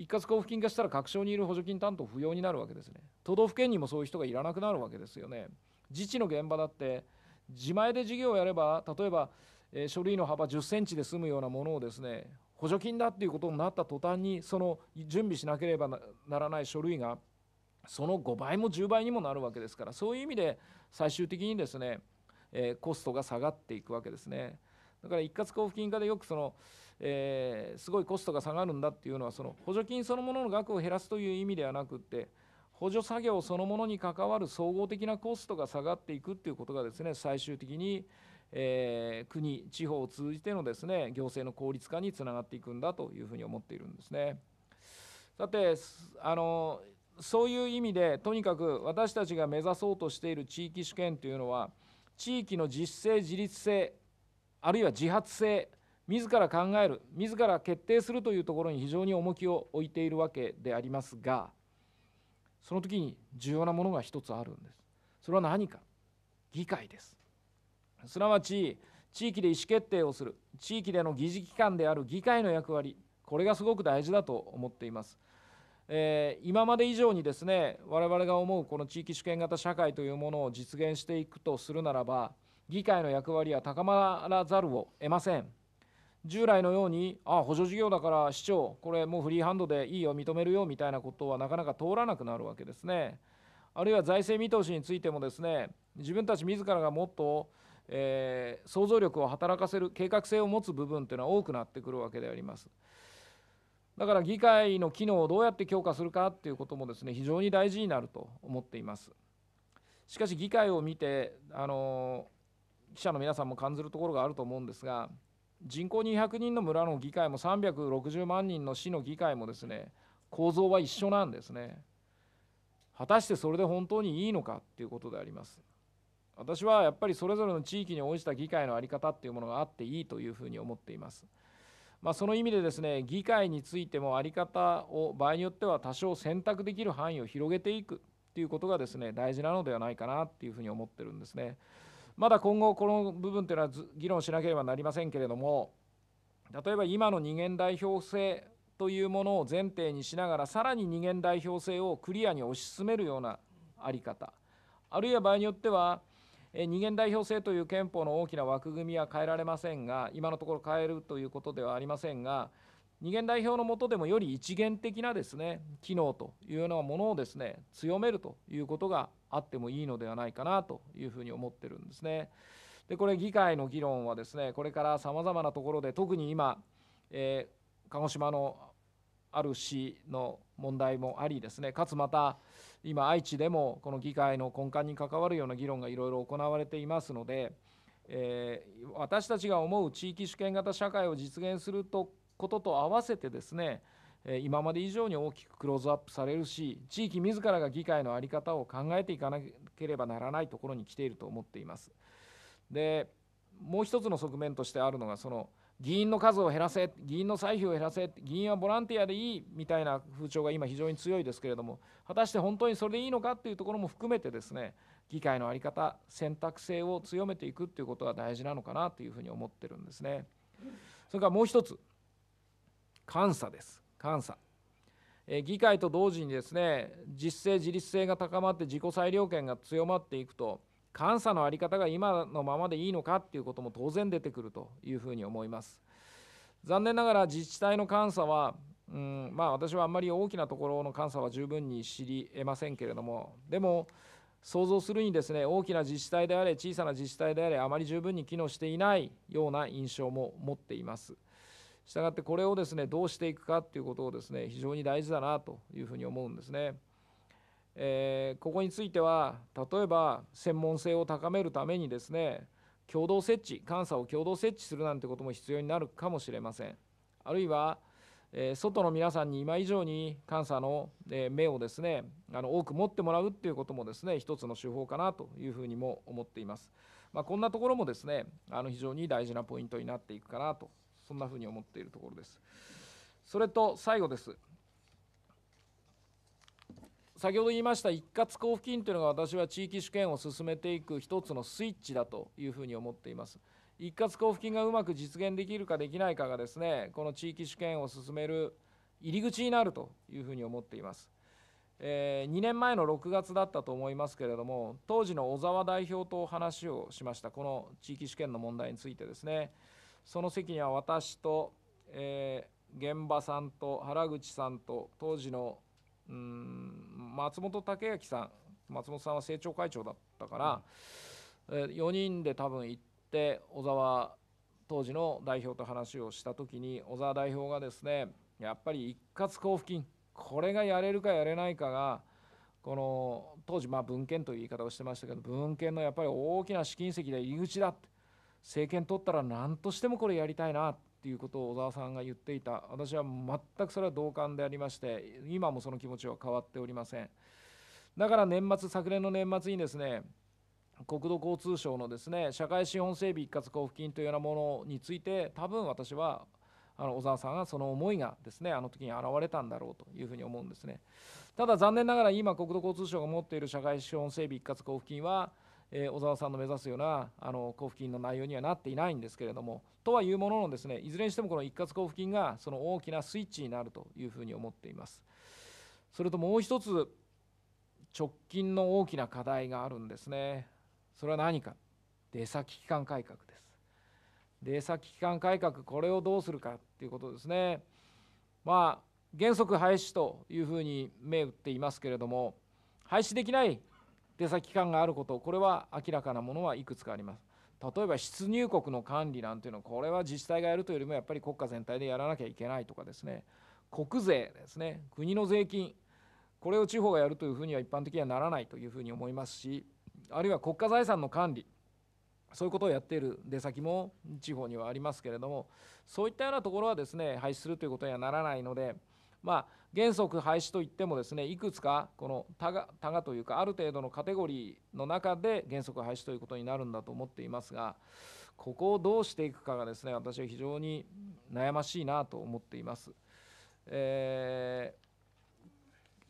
一括交付金化したら各省にいる補助金担当不要になるわけですね都道府県にもそういう人がいらなくなるわけですよね自治の現場だって自前で事業をやれば例えば、えー、書類の幅10センチで済むようなものをですね補助金だっていうことになった途端にその準備しなければならない書類がその5倍も10倍にもなるわけですからそういう意味で最終的にですね、えー、コストが下がっていくわけですねだから一括交付金化でよくそのえー、すごいコストが下がるんだっていうのはその補助金そのものの額を減らすという意味ではなくって補助作業そのものに関わる総合的なコストが下がっていくっていうことがですね最終的に、えー、国地方を通じてのですね行政の効率化につながっていくんだというふうに思っているんですね。さてあのそういう意味でとにかく私たちが目指そうとしている地域主権というのは地域の自主性自立性あるいは自発性自ら考える自ら決定するというところに非常に重きを置いているわけでありますがその時に重要なものが一つあるんですそれは何か議会ですすなわち地域で意思決定をする地域での議事機関である議会の役割これがすごく大事だと思っています、えー、今まで以上にですね我々が思うこの地域主権型社会というものを実現していくとするならば議会の役割は高まらざるを得ません従来のようにあ補助事業だから市長これもうフリーハンドでいいよ認めるよみたいなことはなかなか通らなくなるわけですねあるいは財政見通しについてもですね自分たち自らがもっと、えー、想像力を働かせる計画性を持つ部分というのは多くなってくるわけでありますだから議会の機能をどうやって強化するかっていうこともですね非常に大事になると思っていますしかし議会を見てあの記者の皆さんも感じるところがあると思うんですが人口200人の村の議会も360万人の市の議会もですね構造は一緒なんですね果たしてそれで本当にいいのかっていうことであります私はやっぱりそれぞれの地域に応じた議会の在り方っていうものがあっていいというふうに思っていますまあ、その意味でですね議会についても在り方を場合によっては多少選択できる範囲を広げていくっていうことがですね大事なのではないかなっていうふうに思ってるんですね。まだ今後この部分というのは議論しなければなりませんけれども例えば今の二元代表制というものを前提にしながらさらに二元代表制をクリアに推し進めるような在り方あるいは場合によっては二元代表制という憲法の大きな枠組みは変えられませんが今のところ変えるということではありませんが二元代表のもとでもより一元的なですね機能というようなものをですね強めるということがあってもいいのではないかなというふうに思ってるんですね。でこれ議会の議論はですねこれからさまざまなところで特に今、えー、鹿児島のある市の問題もありですねかつまた今愛知でもこの議会の根幹に関わるような議論がいろいろ行われていますので、えー、私たちが思う地域主権型社会を実現するとことと合わせてですね今まで以上に大きくクローズアップされるし地域自らが議会の在り方を考えていかなければならないところに来ていると思っています。でもう一つの側面としてあるのがその議員の数を減らせ議員の歳費を減らせ議員はボランティアでいいみたいな風潮が今非常に強いですけれども果たして本当にそれでいいのかっていうところも含めてですね議会の在り方選択性を強めていくっていうことが大事なのかなというふうに思ってるんですね。それからもう一つ監査です監査議会と同時にですね実性自立性が高まって自己裁量権が強まっていくと監査の在り方が今のままでいいのかっていうことも当然出てくるというふうに思います残念ながら自治体の監査はうんまあ私はあんまり大きなところの監査は十分に知りえませんけれどもでも想像するにですね大きな自治体であれ小さな自治体であれあまり十分に機能していないような印象も持っています。したがってこれをですねどうしていくかっていうことをですね非常に大事だなというふうに思うんですね。えー、ここについては例えば専門性を高めるためにですね共同設置監査を共同設置するなんてことも必要になるかもしれませんあるいは、えー、外の皆さんに今以上に監査の、えー、目をですねあの多く持ってもらうっていうこともですね一つの手法かなというふうにも思っています、まあ、こんなところもですねあの非常に大事なポイントになっていくかなとそんなふうに思っているところです。それと最後です。先ほど言いました一括交付金というのが私は地域主権を進めていく一つのスイッチだというふうに思っています。一括交付金がうまく実現できるかできないかがですね、この地域主権を進める入り口になるというふうに思っています。えー、2年前の6月だったと思いますけれども、当時の小沢代表と話をしました、この地域主権の問題についてですね、その席には私と、えー、現場さんと原口さんと当時のうん松本武明さん松本さんは政調会長だったから、うん、え4人で多分行って小沢当時の代表と話をした時に小沢代表がですねやっぱり一括交付金これがやれるかやれないかがこの当時まあ文献という言い方をしてましたけど文献のやっぱり大きな試金石で入り口だって政権取ったら何としてもこれやりたいなっていうことを小沢さんが言っていた私は全くそれは同感でありまして今もその気持ちは変わっておりませんだから年末昨年の年末にですね国土交通省のですね社会資本整備一括交付金というようなものについて多分私はあの小沢さんがその思いがですねあの時に現れたんだろうというふうに思うんですねただ残念ながら今国土交通省が持っている社会資本整備一括交付金はえー、小沢さんの目指すようなあの交付金の内容にはなっていないんですけれどもとはいうもののですねいずれにしてもこの一括交付金がその大きなスイッチになるというふうに思っていますそれともう一つ直近の大きな課題があるんですねそれは何か出先機関改革です出先機関改革これをどうするかっていうことですねまあ原則廃止というふうに銘打っていますけれども廃止できない出先機関があることこれは明らかなものはいくつかあります例えば出入国の管理なんていうのはこれは自治体がやるというよりもやっぱり国家全体でやらなきゃいけないとかですね国税ですね国の税金これを地方がやるというふうには一般的にはならないというふうに思いますしあるいは国家財産の管理そういうことをやっている出先も地方にはありますけれどもそういったようなところはですね廃止するということにはならないのでまあ、原則廃止といってもですねいくつかこの多が多がというかある程度のカテゴリーの中で原則廃止ということになるんだと思っていますがここをどうしていくかがですね私は非常に悩ましいなと思っています。え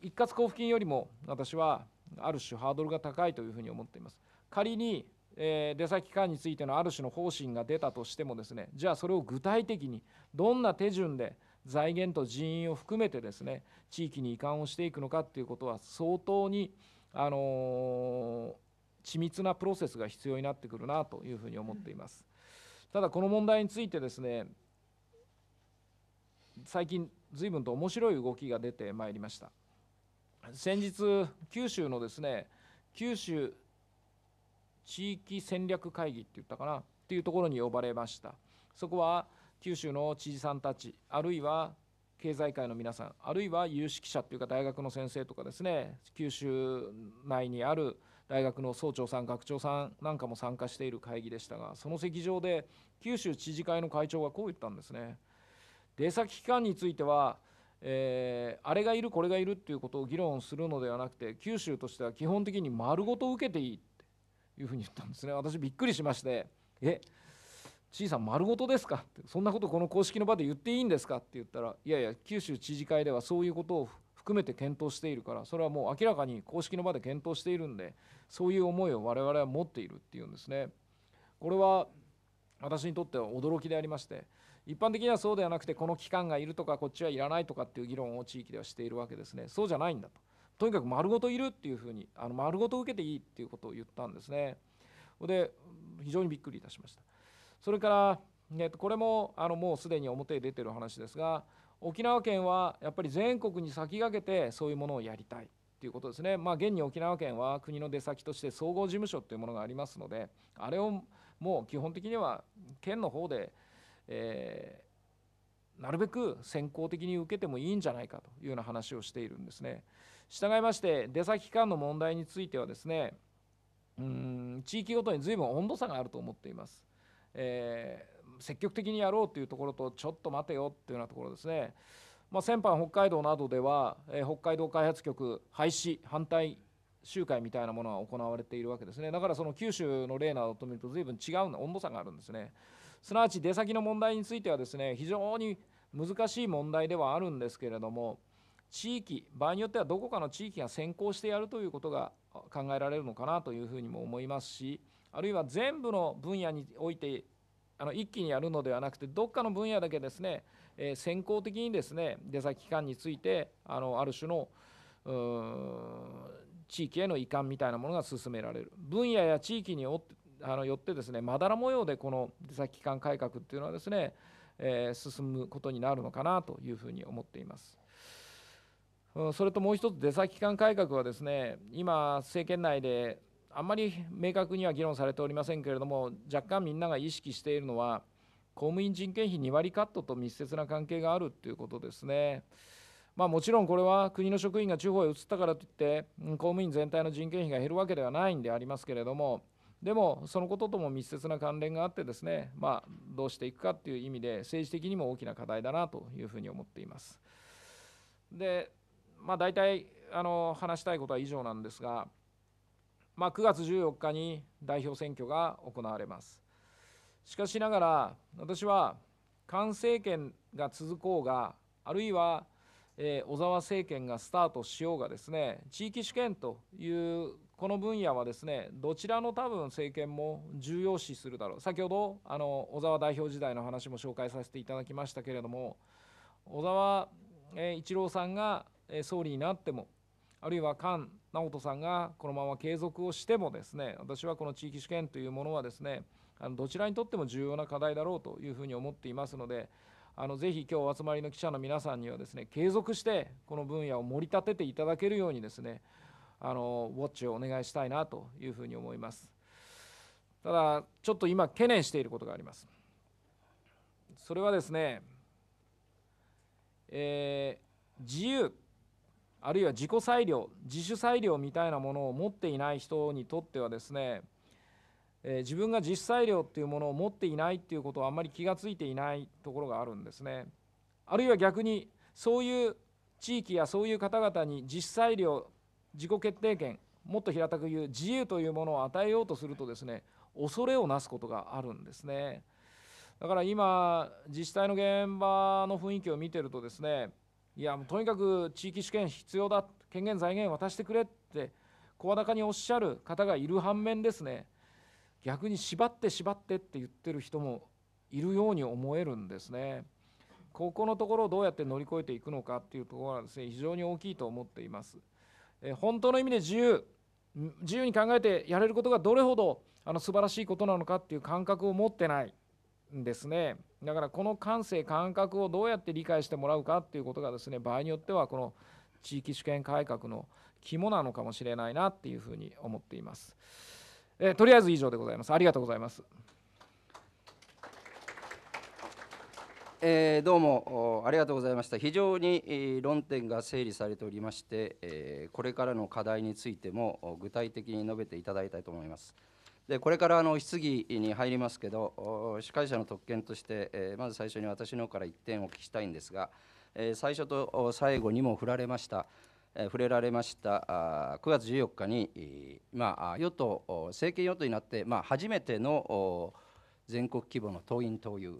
ー、一括交付金よりも私はある種ハードルが高いというふうに思っています。仮にえー、出先機関についてのある種の方針が出たとしてもですねじゃあそれを具体的にどんな手順で財源と人員を含めてですね地域に移管をしていくのかっていうことは相当にあの緻密なプロセスが必要になってくるなというふうに思っています。ただこの問題についてですね最近随分と面白い動きが出てまいりました先日九州のですね九州地域戦略会議って言ったかなっていうところに呼ばれましたそこは九州の知事さんたちあるいは経済界の皆さんあるいは有識者というか大学の先生とかですね九州内にある大学の総長さん学長さんなんかも参加している会議でしたがその席上で九州知事会の会長がこう言ったんですね。出先機関についてはえー、あれがいるこれがいるっていうことを議論するのではなくて九州としては基本的に丸ごと受けていいっていうふうに言ったんですね私びっくりしましてえ知事さん丸ごとですかってそんなことこの公式の場で言っていいんですかって言ったらいやいや九州知事会ではそういうことを含めて検討しているからそれはもう明らかに公式の場で検討しているんでそういう思いを我々は持っているっていうんですね。これは私にとっては驚きでありまして一般的にはそうではなくてこの機関がいるとかこっちはいらないとかっていう議論を地域ではしているわけですねそうじゃないんだととにかく丸ごといるっていうふうにあの丸ごと受けていいっていうことを言ったんですねで非常にびっくりいたしましたそれから、えっと、これもあのもうすでに表へ出てる話ですが沖縄県はやっぱり全国に先駆けてそういうものをやりたいということですね、まあ、現に沖縄県は国の出先として総合事務所というものがありますのであれをもう基本的には県の方で、えー、なるべく先行的に受けてもいいんじゃないかというような話をしているんですね。従いまして出先機関の問題についてはですねうん地域ごとに随分温度差があると思っています。えー、積極的にやろうというところとちょっと待てよっていうようなところですね。まあ、先般北海道などでは、えー、北海道開発局廃止反対集会みたいなものが行われているわけですねだからその九州の例などと見ると随分違う温度差があるんですねすなわち出先の問題についてはですね非常に難しい問題ではあるんですけれども地域場合によってはどこかの地域が先行してやるということが考えられるのかなというふうにも思いますしあるいは全部の分野においてあの一気にやるのではなくてどっかの分野だけですね、えー、先行的にですね出先機関についてあのある種の地域への移管みたいなものが進められる分野や地域によあのよってですねまだら模様でこの出先機関改革っていうのはですね、えー、進むことになるのかなというふうに思っています。それともう一つ出先機関改革はですね今政権内であんまり明確には議論されておりませんけれども若干みんなが意識しているのは公務員人件費2割カットと密接な関係があるということですね。まあ、もちろんこれは国の職員が地方へ移ったからといって公務員全体の人件費が減るわけではないんでありますけれどもでもそのこととも密接な関連があってですね、まあ、どうしていくかという意味で政治的にも大きな課題だなというふうに思っています。で、まあ、大体あの話したいことは以上なんですが。まあ、9月14日に代表選挙が行われます。しかしながら、私は菅政権が続こうが、あるいは、えー、小沢政権がスタートしようがですね、地域主権というこの分野はですね、どちらの多分政権も重要視するだろう、先ほどあの小沢代表時代の話も紹介させていただきましたけれども、小沢、えー、一郎さんが総理になっても、あるいは菅直人さんがこのまま継続をしてもですね私はこの地域主権というものはですねあのどちらにとっても重要な課題だろうというふうに思っていますのであのぜひ今日お集まりの記者の皆さんにはですね継続してこの分野を盛り立てていただけるようにですねあのウォッチをお願いしたいなというふうに思いますただちょっと今懸念していることがありますそれはですね、えー、自由あるいは自己裁量自主裁量みたいなものを持っていない人にとってはですね、えー、自分が自主裁量っていうものを持っていないっていうことはあんまり気が付いていないところがあるんですね。あるいは逆にそういう地域やそういう方々に自主裁量自己決定権もっと平たく言う自由というものを与えようとするとですね恐れをなすことがあるんですねだから今自治体の現場の雰囲気を見てるとですねいやもうとにかく地域主権必要だ権限財源渡してくれって声高におっしゃる方がいる反面ですね逆に縛って縛ってって言ってる人もいるように思えるんですね。ここのところをどうやって乗り越えていくのかっていうところはですね非常に大きいと思っています。え本当の意味で自由自由に考えてやれることがどれほどあの素晴らしいことなのかっていう感覚を持ってないんですね。だからこの感性感覚をどうやって理解してもらうかっていうことがですね場合によってはこの地域主権改革の肝なのかもしれないなっていうふうに思っています。えー、とりあえず以上でございます。ありがとうございます。えー、どうもありがとうございました非常に論点が整理されておりまして、えこれからの課題についても具体的に述べていただきたいと思います。でこれからあの質疑に入りますけど司会者の特権として、えー、まず最初に私の方から1点お聞きしたいんですが、えー、最初と最後にも触られました、えー、触れられましたあ9月14日に、まあ、与党政権与党になって、まあ、初めての全国規模の党員党友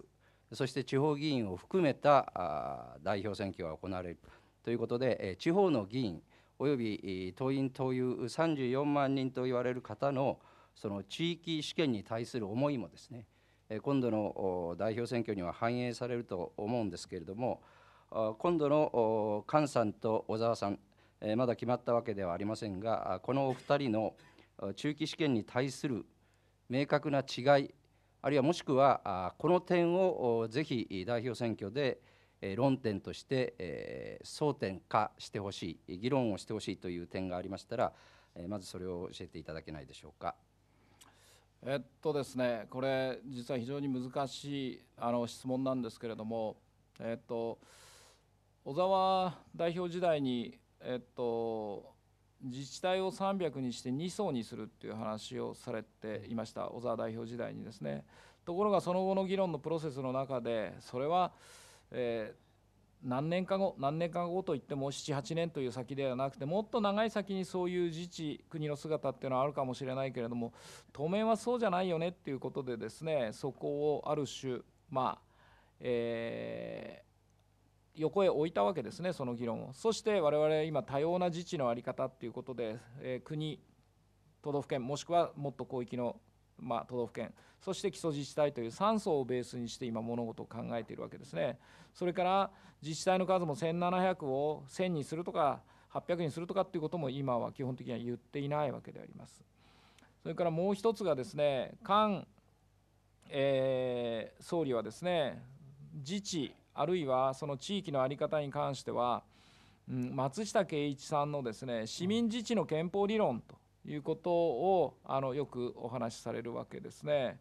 そして地方議員を含めた代表選挙が行われるということで地方の議員および党員党友34万人と言われる方のその地域試験に対する思いもですね今度の代表選挙には反映されると思うんですけれども今度の菅さんと小沢さんまだ決まったわけではありませんがこのお二人の中期試験に対する明確な違いあるいはもしくはこの点をぜひ代表選挙で論点として争点化してほしい議論をしてほしいという点がありましたらまずそれを教えていただけないでしょうか。えっとですね、これ、実は非常に難しいあの質問なんですけれども、えっと、小沢代表時代に、えっと、自治体を300にして2層にするっていう話をされていました、小沢代表時代にですね。ところが、その後の議論のプロセスの中で、それは、えー何年か後何年か後といっても78年という先ではなくてもっと長い先にそういう自治国の姿っていうのはあるかもしれないけれども当面はそうじゃないよねっていうことでですねそこをある種まあえー、横へ置いたわけですねその議論をそして我々今多様な自治の在り方っていうことで、えー、国都道府県もしくはもっと広域のまあ、都道府県そして基礎自治体という3層をベースにして今物事を考えているわけですねそれから自治体の数も1700を1000にするとか800にするとかっていうことも今は基本的には言っていないわけでありますそれからもう一つがですね菅、えー、総理はですね自治あるいはその地域の在り方に関しては、うん、松下圭一さんのですね市民自治の憲法理論ということをあのよくお話しされるわけですね。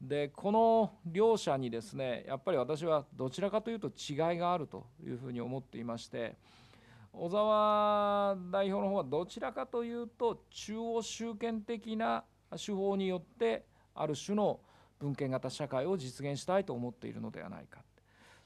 でこの両者にですねやっぱり私はどちらかというと違いがあるというふうに思っていまして小沢代表の方はどちらかというと中央集権的な手法によってある種の文献型社会を実現したいと思っているのではないか。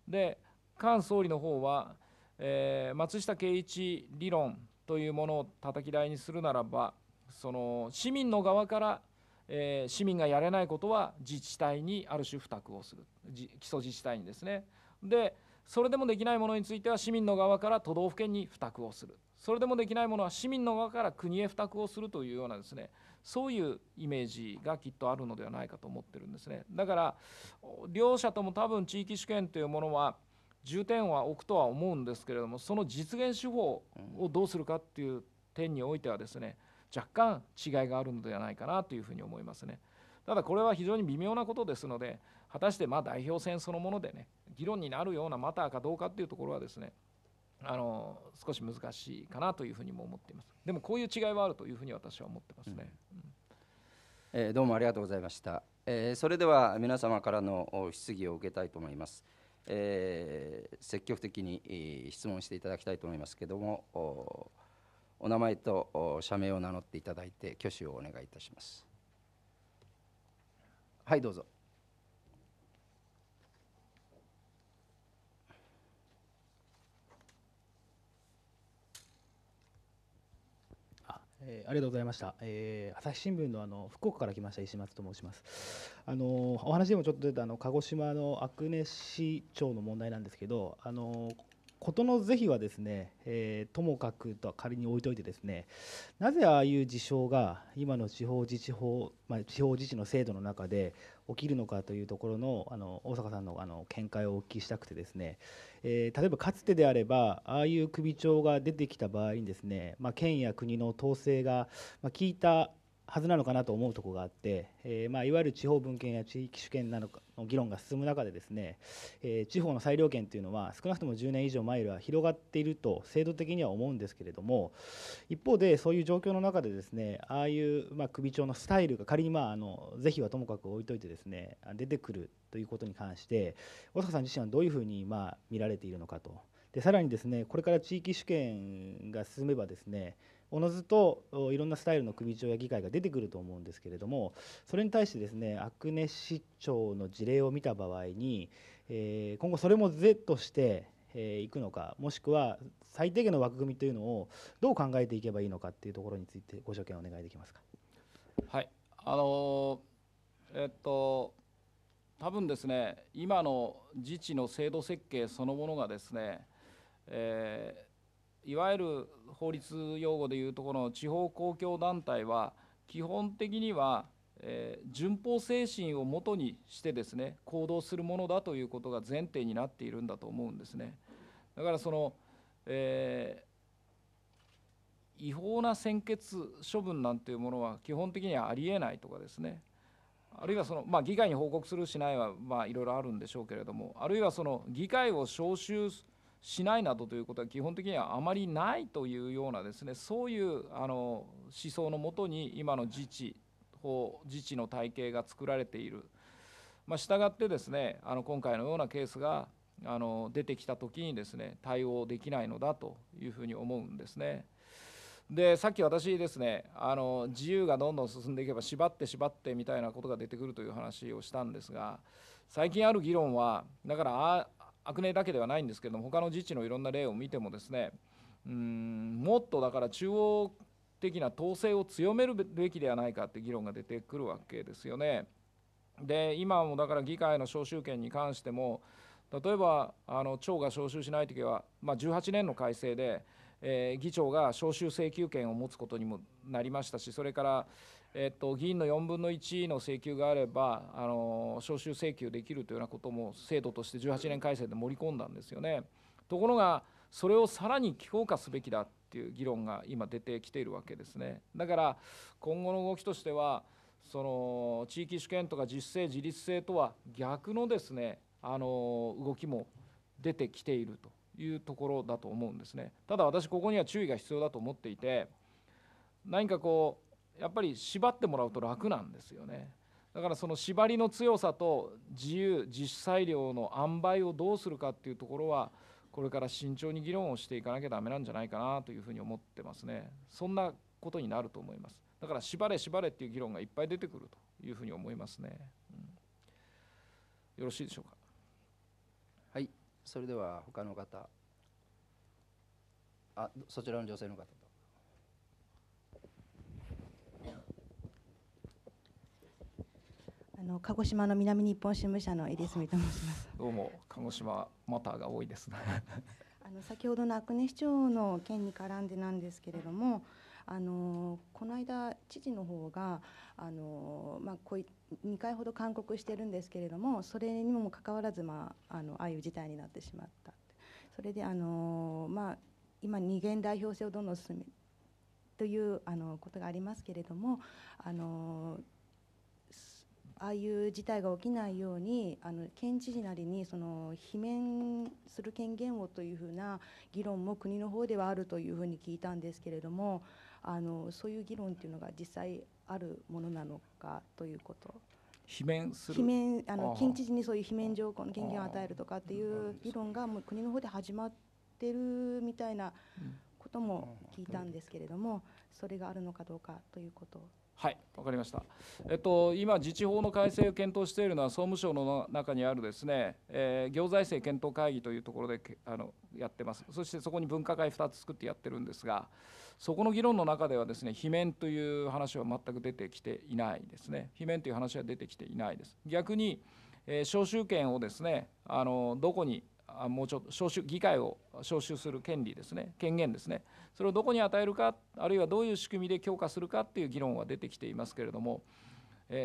で菅総理の方は、えー、松下圭一理論というものをたたき台にするならばその市民の側から、えー、市民がやれないことは自治体にある種負託をする基礎自治体にですねでそれでもできないものについては市民の側から都道府県に負託をするそれでもできないものは市民の側から国へ負託をするというようなですねそういうイメージがきっとあるのではないかと思ってるんですねだから両者とも多分地域主権というものは重点は置くとは思うんですけれどもその実現手法をどうするかっていう点においてはですね、うん若干違いがあるのではないかなというふうに思いますね。ただこれは非常に微妙なことですので果たしてま代表戦そのものでね議論になるようなマターかどうかっていうところはですねあの少し難しいかなというふうにも思っていますでもこういう違いはあるというふうに私は思ってますね、うん、えー、どうもありがとうございました、えー、それでは皆様からの質疑を受けたいと思います、えー、積極的に質問していただきたいと思いますけどもお名前と社名を名乗っていただいて挙手をお願いいたしますはいどうぞありがとうございました、えー、朝日新聞のあの福岡から来ました石松と申しますあのお話でもちょっと出たあの鹿児島の阿久根市長の問題なんですけどあの事の是非はですね、えー、ともかくとは仮に置いといてですねなぜああいう事象が今の地方自治法、まあ、地方自治の制度の中で起きるのかというところのあの大坂さんのあの見解をお聞きしたくてですね、えー、例えばかつてであればああいう首長が出てきた場合にですね、まあ、県や国の統制が、まあ、聞いたはずなのかなと思うところがあって、えー、まあ、いわゆる地方分権や地域主権などの議論が進む中でですね、えー、地方の裁量権というのは少なくとも10年以上前よりは広がっていると制度的には思うんですけれども一方でそういう状況の中でですねああいう、まあ、首長のスタイルが仮に、まあ、あの是非はともかく置いといてですね出てくるということに関して小坂さん自身はどういうふうに、まあ、見られているのかと。でさらにですねこれから地域主権が進めばですねおのずといろんなスタイルの首長や議会が出てくると思うんですけれどもそれに対してですね阿久根市長の事例を見た場合に、えー、今後それも是としてえー、いくのかもしくは最低限の枠組みというのをどう考えていけばいいのかっていうところについてご所見をお願いできますか。はいあのえっと多分ですね今の自治の制度設計そのものがですね、えいわゆる法律用語でいうところの地方公共団体は基本的には、えー、順法精神をもとにしてですね行動するものだということが前提になっているんだと思うんですね。だからその、えー、違法な専決処分なんていうものは基本的にはありえないとかですねあるいはその、まあ、議会に報告するしないは、まあ、いろいろあるんでしょうけれどもあるいはその議会を招集するしないなどということは基本的にはあまりないというようなですねそういうあの思想のもとに今の自治法自治の体系が作られている、まあ、したがってですねあの今回のようなケースがあの出てきた時にですね対応できないのだというふうに思うんですね。でさっき私ですねあの自由がどんどん進んでいけば縛って縛ってみたいなことが出てくるという話をしたんですが最近ある議論はだからあ阿久根だけではないんですけれども他の自治のいろんな例を見てもですねうんもっとだから中央的な統制を強めるべきではないかって議論が出てくるわけですよね。で今もだから議会の招集権に関しても例えばあの長が招集しない時は、まあ、18年の改正で、え議長が招集請求権を持つことにもなりましたしそれから、えっと、議員の4分の1の請求があればあの招集請求できるというようなことも制度として18年改正で盛り込んだんですよね。ところがそれをさらに強化すべきだっていう議論が今出てきているわけですね。だから今後の動きとしてはその地域主権とか自主性自立性とは逆のですねあの動きも出てきているというところだと思うんですね。ただ私ここには注意が必要だと思っていて何かこうやっぱり縛ってもらうと楽なんですよねだからその縛りの強さと自由自主裁量の塩梅をどうするかっていうところはこれから慎重に議論をしていかなきゃダメなんじゃないかなというふうに思ってますねそんなことになると思いますだから縛れ縛れっていう議論がいっぱい出てくるというふうに思いますね、うん、よろしいでしょうかはいそれでは他の方あそちらの女性の方あの鹿児島の南日本新聞社の入江と申します。[LAUGHS] どうも鹿児島マターが多いですね。[LAUGHS] あの先ほどの阿久根市長の件に絡んでなんですけれども、あのこの間知事の方があのまあこう2回ほど勧告してるんですけれども、それにもかかわらずまああのああいう事態になってしまった。それであのまあ今二元代表制をどんどん進めというあのことがありますけれどもあのああいう事態が起きないようにあの県知事なりにその罷免する権限をというふうな議論も国の方ではあるというふうに聞いたんですけれどもあのそういう議論というのが実際あるものなのかということ。罷免する罷免あの県知事にそういう罷免条項の権限を与えるとかっていう議論がもう国の方で始まってるみたいなことも聞いたんですけれどもそれがあるのかどうかということ。はい、わかりました。えっと今自治法の改正を検討しているのは総務省の中にあるですね、えー、行財政検討会議というところであのやってます。そしてそこに分科会2つ作ってやってるんですが、そこの議論の中ではですね、罷免という話は全く出てきていないですね。罷免という話は出てきていないです。逆に、えー、召集権をですね、あのどこにもうちょっと招集議会を招集する権利ですね権限ですねそれをどこに与えるかあるいはどういう仕組みで強化するかっていう議論は出てきていますけれども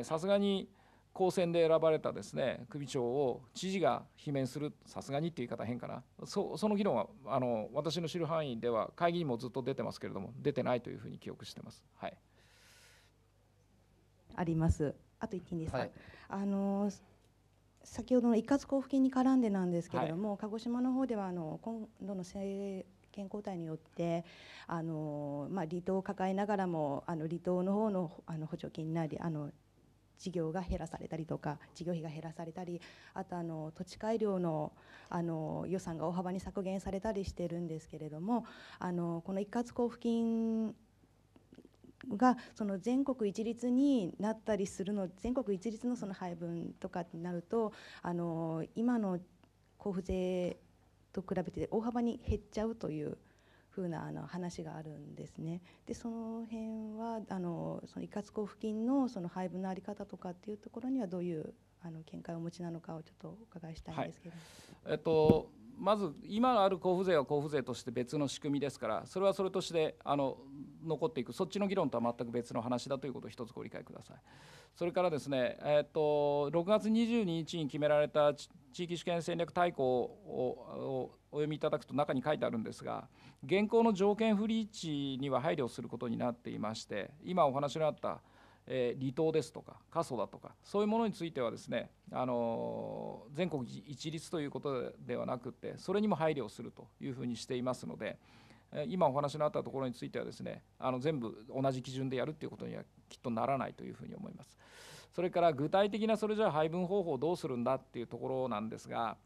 さすがに公選で選ばれたですね首長を知事が罷免するさすがにっていう言い方変かなその議論はあの私の知る範囲では会議にもずっと出てますけれども出てないというふうに記憶してます。はい、あります。あと言っていいんですか、はい、あの先ほどの一括交付金に絡んでなんですけれども、はい、鹿児島の方ではあの今度の健康体によってあの、まあ、離島を抱えながらもあの離島の方のあの補助金なりあの事業が減らされたりとか事業費が減らされたりあとあの土地改良のあの予算が大幅に削減されたりしてるんですけれどもあのこの一括交付金がその全国一律になったりするの全国一律のその配分とかになるとあの今の交付税と比べて大幅に減っちゃうというふうなあの話があるんですね。でその辺はあのその一括交付金のその配分の在り方とかっていうところにはどういうあの見解をお持ちなのかをちょっとお伺いしたいんですけど、はい、えっとまず今ある交付税は交付税として別の仕組みですからそれはそれとしてあの残っていくそっちの議論とは全く別の話だということを一つご理解くださいそれからですね、えっと、と6月22日に決められた地域主権戦略大綱をお読みいただくと中に書いてあるんですが現行の条件不利地には配慮することになっていまして今お話のあったえ離島ですとか過疎だとかそういうものについてはですねあの全国一律ということではなくてそれにも配慮をするというふうにしていますので今お話のあったところについてはですねあの全部同じ基準でやるということにはきっとならないというふうに思います。それから具体的なそれじゃあ配分方法をどうするんだっていうところなんですが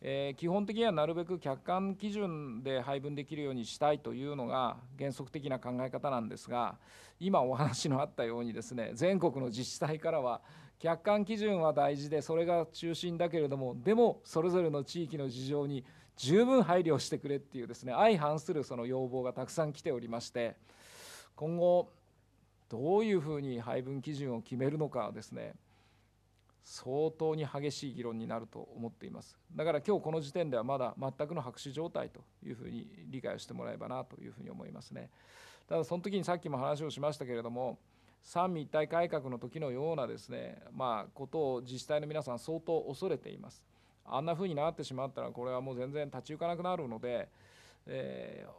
えー、基本的にはなるべく客観基準で配分できるようにしたいというのが原則的な考え方なんですが今お話のあったようにですね全国の自治体からは客観基準は大事でそれが中心だけれどもでもそれぞれの地域の事情に十分配慮してくれっていうですね相反するその要望がたくさん来ておりまして今後どういうふうに配分基準を決めるのかですね相当に激しい議論になると思っていますだから今日この時点ではまだ全くの白紙状態というふうに理解をしてもらえばなというふうに思いますねただその時にさっきも話をしましたけれども三位一体改革の時のようなですねまあことを自治体の皆さん相当恐れていますあんなふうになってしまったらこれはもう全然立ち行かなくなるので、えー、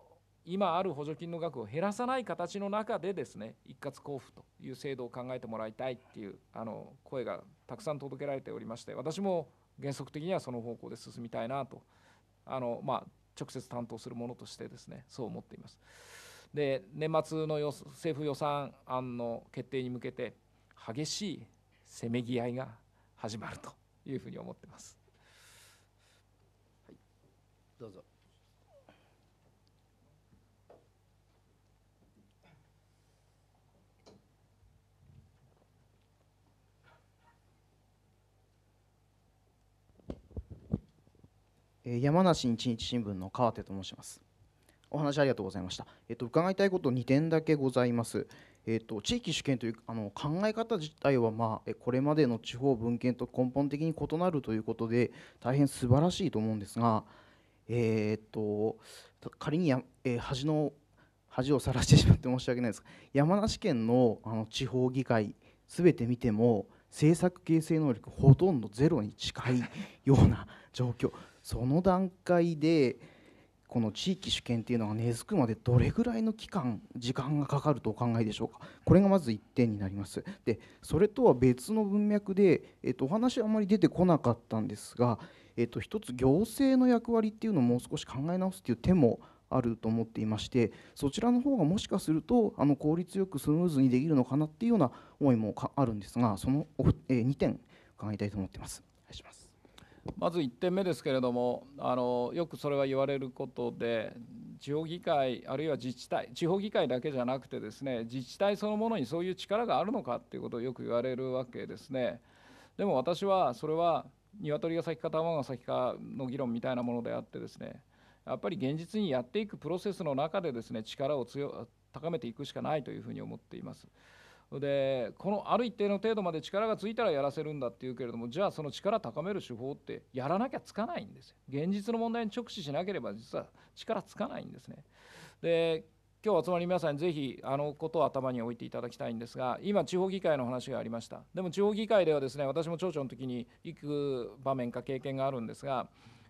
今ある補助金の額を減らさない形の中でですね一括交付という制度を考えてもらいたいっていうあの声がたくさん届けられておりまして私も原則的にはその方向で進みたいなとあの、まあ、直接担当するものとしてですねそう思っています。で年末の政府予算案の決定に向けて激しいせめぎ合いが始まるというふうに思ってます。はい、どうぞ山梨日日新聞の川手と申します。お話ありがとうございました。えっと、伺いたいこと2点だけございます。えっと、地域主権というあの考え方自体は、まあ、これまでの地方分権と根本的に異なるということで大変素晴らしいと思うんですが、えー、っと仮にや、えー、恥の恥をさらしてしまって申し訳ないですが山梨県のあの地方議会すべて見ても政策形成能力ほとんどゼロに近いような状況その段階でこの地域主権っていうのが根付くまでどれぐらいの期間時間がかかるとお考えでしょうかこれがまず1点になりますでそれとは別の文脈で、えっと、お話あまり出てこなかったんですが、えっと、一つ行政の役割っていうのをもう少し考え直すっていう手もあると思っていましてそちらの方がもしかするとあの効率よくスムーズにできるのかなっていうような思いもあるんですがそのお、えー、2点伺いたいと思ってます。お願いしますまず1点目ですけれどもあのよくそれは言われることで地方議会あるいは自治体地方議会だけじゃなくてですね自治体そのものにそういう力があるのかっていうことをよく言われるわけですね。でも私はそれは鶏が先か卵が先かの議論みたいなものであってですねやっぱり現実にやっていくプロセスの中でですね力を強高めていくしかないというふうに思っています。でこのある一定の程度まで力がついたらやらせるんだっていうけれどもじゃあその力高める手法ってやらなきゃつかないんですよ現実の問題に直視しなければ実は力つかないんですねで今日集まり皆さんぜひあのことを頭に置いていただきたいんですが今地方議会の話がありましたでも地方議会ではですね私も町長の時に行く場面か経験があるんですが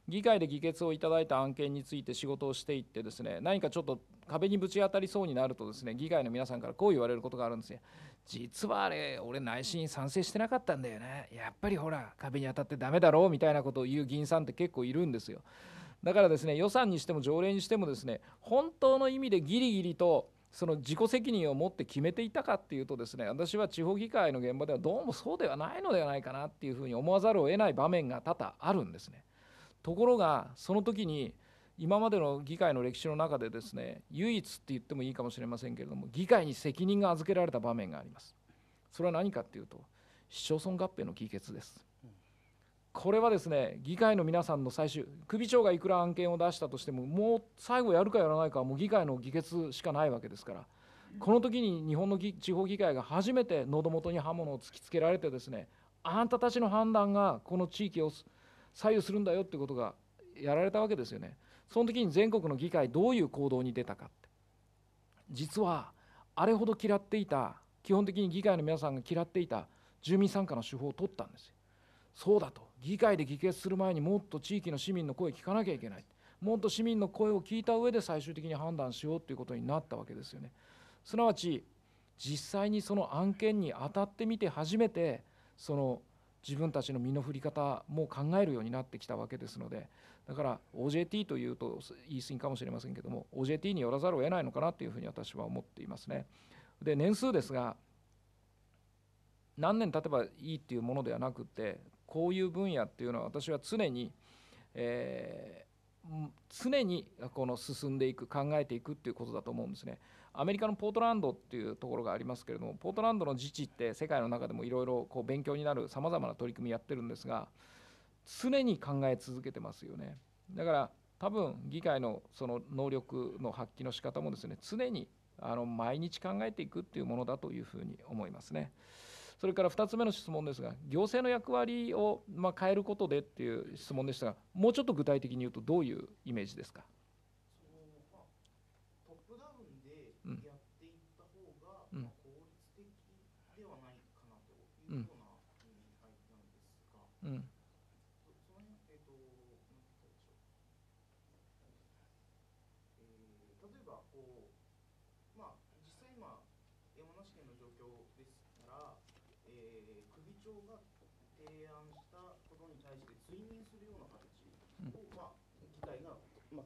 議会で議決をいただいた案件について仕事をしていってですね何かちょっと壁にぶち当たりそうになるとですね議会の皆さんからこう言われることがあるんですよ実はあれ俺内心賛成してなかったんだよねやっぱりほら壁に当たってダメだろうみたいなことを言う議員さんって結構いるんですよだからですね予算にしても条例にしてもですね本当の意味でギリギリとその自己責任を持って決めていたかっていうとですね私は地方議会の現場ではどうもそうではないのではないかなっていうふうに思わざるを得ない場面が多々あるんですねところがその時に今までの議会の歴史の中でですね唯一って言ってもいいかもしれませんけれども議会に責任が預けられた場面がありますそれは何かっていうと市町村合併の議決ですこれはですね議会の皆さんの最終首長がいくら案件を出したとしてももう最後やるかやらないかはもう議会の議決しかないわけですからこの時に日本の地方議会が初めて喉元に刃物を突きつけられてですねあんたたちの判断がこの地域を左右するんだよってことがやられたわけですよね。その時に全国の議会どういう行動に出たかって実はあれほど嫌っていた基本的に議会の皆さんが嫌っていた住民参加の手法を取ったんですよそうだと議会で議決する前にもっと地域の市民の声を聞かなきゃいけないもっと市民の声を聞いた上で最終的に判断しようということになったわけですよねすなわち実際にその案件に当たってみて初めてその自分たちの身の振り方も考えるようになってきたわけですのでだから OJT というと言い過ぎかもしれませんけども OJT によらざるを得ないのかなというふうに私は思っていますね。で年数ですが何年経てばいいっていうものではなくてこういう分野っていうのは私は常に、えー、常にこの進んでいく考えていくっていうことだと思うんですね。アメリカのポートランドっていうところがありますけれどもポートランドの自治って世界の中でもいろいろ勉強になるさまざまな取り組みやってるんですが常に考え続けてますよねだから多分議会のその能力の発揮の仕方もですね常にあの毎日考えていくっていうものだというふうに思いますね。それから2つ目の質問ですが行政の役割をま変えることでっていう質問でしたがもうちょっと具体的に言うとどういうイメージですか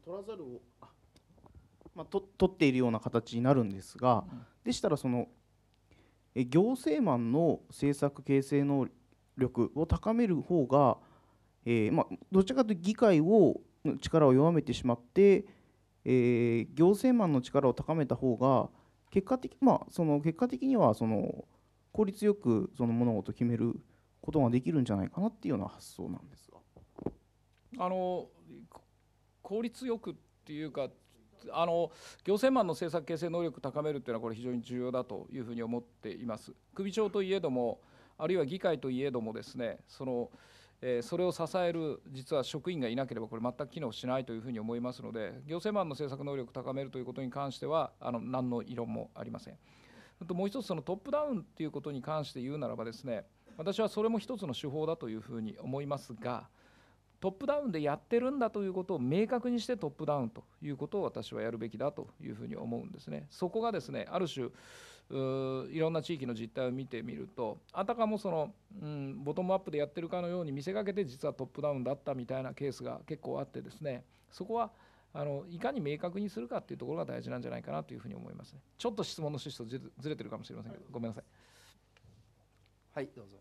取らざるをまあ、取っているような形になるんですが、うん、でしたらその行政マンの政策形成能力を高める方が、えーまあ、どちらかというと議会を力を弱めてしまって、えー、行政マンの力を高めた方が結果的,、まあ、その結果的にはその効率よくその物事を決めることができるんじゃないかなっていうような発想なんですが。あの効率よくっていうかあの行政マンの政策形成能力高めるっていうのはこれ非常に重要だというふうに思っています。首長といえどもあるいは議会といえどもですねその、えー、それを支える実は職員がいなければこれ全く機能しないというふうに思いますので行政マンの政策能力高めるということに関してはあの何の異論もありません。ともう一つそのトップダウンっていうことに関して言うならばですね私はそれも一つの手法だというふうに思いますが。トップダウンでやってるんだということを明確にしてトップダウンということを私はやるべきだというふうに思うんですね。そこがですねある種いろんな地域の実態を見てみるとあたかもその、うん、ボトムアップでやってるかのように見せかけて実はトップダウンだったみたいなケースが結構あってですねそこはあのいかに明確にするかっていうところが大事なんじゃないかなというふうに思いますね。ちょっと質問の趣旨とずれてるかもしれませんけど、ごめんなさい。はいどうぞ。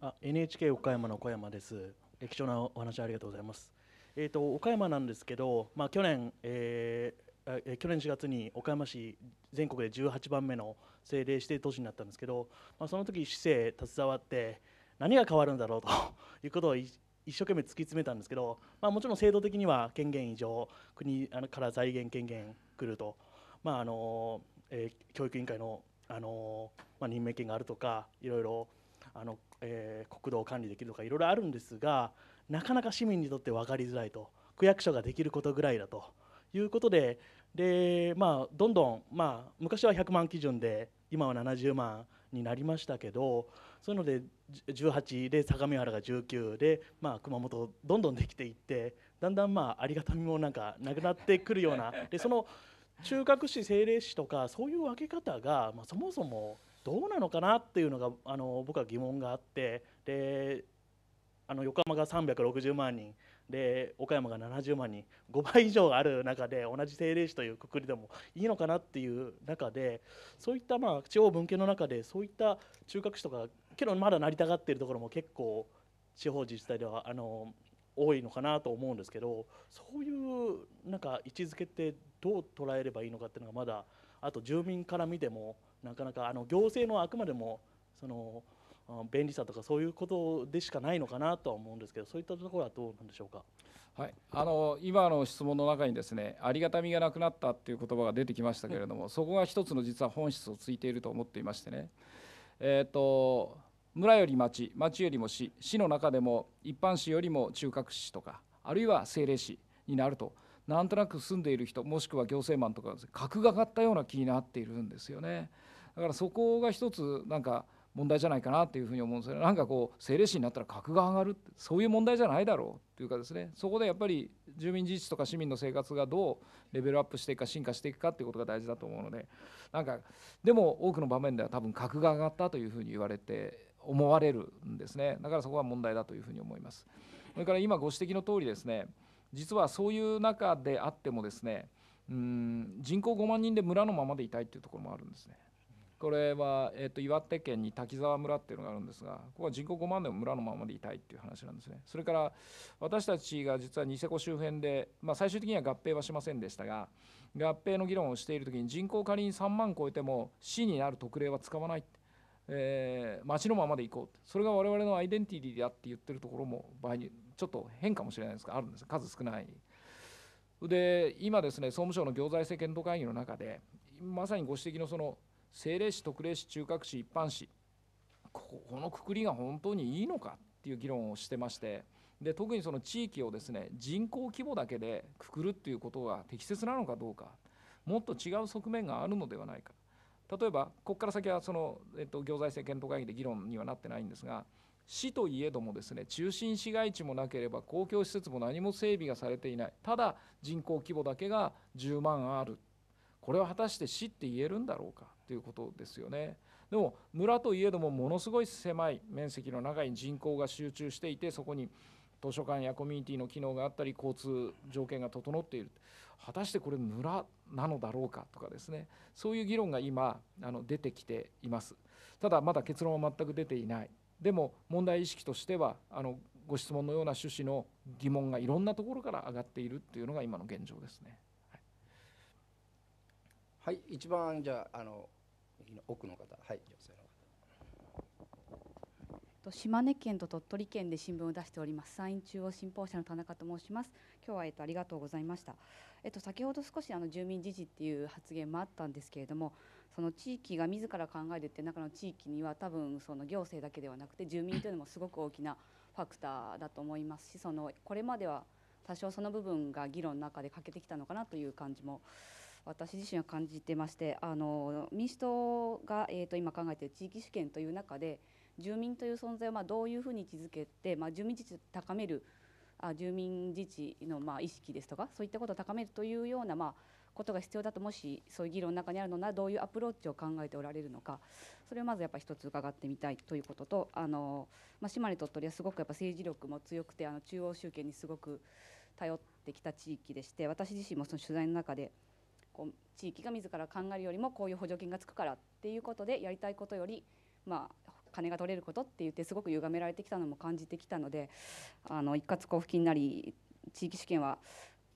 あ NHK 岡山の小山です。貴重なお話ありがとうございます。えっ、ー、と岡山なんですけど、まあ去年、えー、去年4月に岡山市全国で18番目の政令指定都市になったんですけど、まあ、その時市政携わって何が変わるんだろうと [LAUGHS] いうことを一生懸命突き詰めたんですけど、まあ、もちろん制度的には権限以上国から財源権限来ると、まああのえー、教育委員会の、あのまあ、任命権があるとかいろいろあのえー、国道を管理できるとかいろいろあるんですがなかなか市民にとって分かりづらいと区役所ができることぐらいだということでで、まあ、どんどん、まあ、昔は100万基準で今は70万になりましたけどそういうので18で相模原が19で、まあ、熊本どんどんできていってだんだんまあありがたみもなんかなくなってくるようなでその中核市政令市とかそういう分け方が、まあ、そもそもどうなのかなっていうのがあの僕は疑問があってであの横浜が360万人で岡山が70万人5倍以上ある中で同じ政令市というくくりでもいいのかなっていう中でそういったまあ地方分権の中でそういった中核市とかけどまだ成りたがっているところも結構地方自治体ではあの多いのかなと思うんですけどそういうなんか位置づけってどう捉えればいいのかっていうのがまだあと住民から見てもなかなかあの行政のあくまでもその便利さとかそういうことでしかないのかなとは思うんですけどそういったところはどうなんでしょうか。はい、あの今の質問の中にですねありがたみがなくなったっていう言葉が出てきましたけれども、そこが一つの実は本質をついていると思っていましてね、えーと、村より町町よりも市市の中でも一般市よりも中核市とかあるいは政令市になるとなんとなく住んでいる人もしくは行政マンとか格がかったような気になっているんですよね。だからそこが一つなんか問題じゃないかなっていうふうに思うんですよなんかこう政令市になったら格が上がるってそういう問題じゃないだろうというかですねそこでやっぱり住民自治とか市民の生活がどうレベルアップしていくか進化していくかっていうことが大事だと思うのでなんかでも多くの場面では多分格が上がったというふうに言われて思われるんですねだからそこは問題だというふうに思います。それから今ご指摘の通りですね実はそういう中であってもですねうん人口5万人で村のままでいたいっていうところもあるんですね。これは、えー、と岩手県に滝沢村っていうのがあるんですがここは人口5万でも村のままでいたいっていう話なんですねそれから私たちが実はニセコ周辺で、まあ、最終的には合併はしませんでしたが合併の議論をしている時に人口仮に3万超えても市になる特例は使わないえー、町のままで行こうそれが我々のアイデンティティだって言ってるところも場合にちょっと変かもしれないですがあるんです数少ない。で今ですね総務省の行財政検討会議の中でまさにご指摘のその政令市特例市中核市一般市このくくりが本当にいいのかっていう議論をしてましてで特にその地域をですね人口規模だけでくくるっていうことが適切なのかどうかもっと違う側面があるのではないか例えばここから先はその、えっと、行財政検討会議で議論にはなってないんですが市といえどもですね中心市街地もなければ公共施設も何も整備がされていないただ人口規模だけが10万あるこれは果たして市って言えるんだろうかということですよねでも村といえどもものすごい狭い面積の中に人口が集中していてそこに図書館やコミュニティの機能があったり交通条件が整っている果たしてこれ村なのだろうかとかですねそういう議論が今あの出てきていますただまだ結論は全く出ていないでも問題意識としてはあのご質問のような趣旨の疑問がいろんなところから上がっているっていうのが今の現状ですね。はい、はい、一番じゃあの右の奥の方、はい、女性の方。と島根県と鳥取県で新聞を出しております山陰中央新報社の田中と申します今日はえっとありがとうございましたえっと先ほど少しあの住民自治っていう発言もあったんですけれどもその地域が自ら考えるって中の地域には多分その行政だけではなくて住民というのもすごく大きなファクターだと思いますしそのこれまでは多少その部分が議論の中で欠けてきたのかなという感じも私自身は感じてましてあの民主党が、えー、と今考えている地域主権という中で住民という存在をまあどういうふうに位置づけて、まあ、住民自治を高めるあ住民自治のまあ意識ですとかそういったことを高めるというようなまあことが必要だともしそういう議論の中にあるのならどういうアプローチを考えておられるのかそれをまずやっぱ一つ伺ってみたいということとあの、まあ、島根鳥取はすごくやっぱ政治力も強くてあの中央集権にすごく頼ってきた地域でして私自身もその取材の中で。こう地域が自ら考えるよりもこういう補助金がつくからっていうことでやりたいことよりまあ金が取れることって言ってすごく歪められてきたのも感じてきたのであの一括交付金なり地域主権は、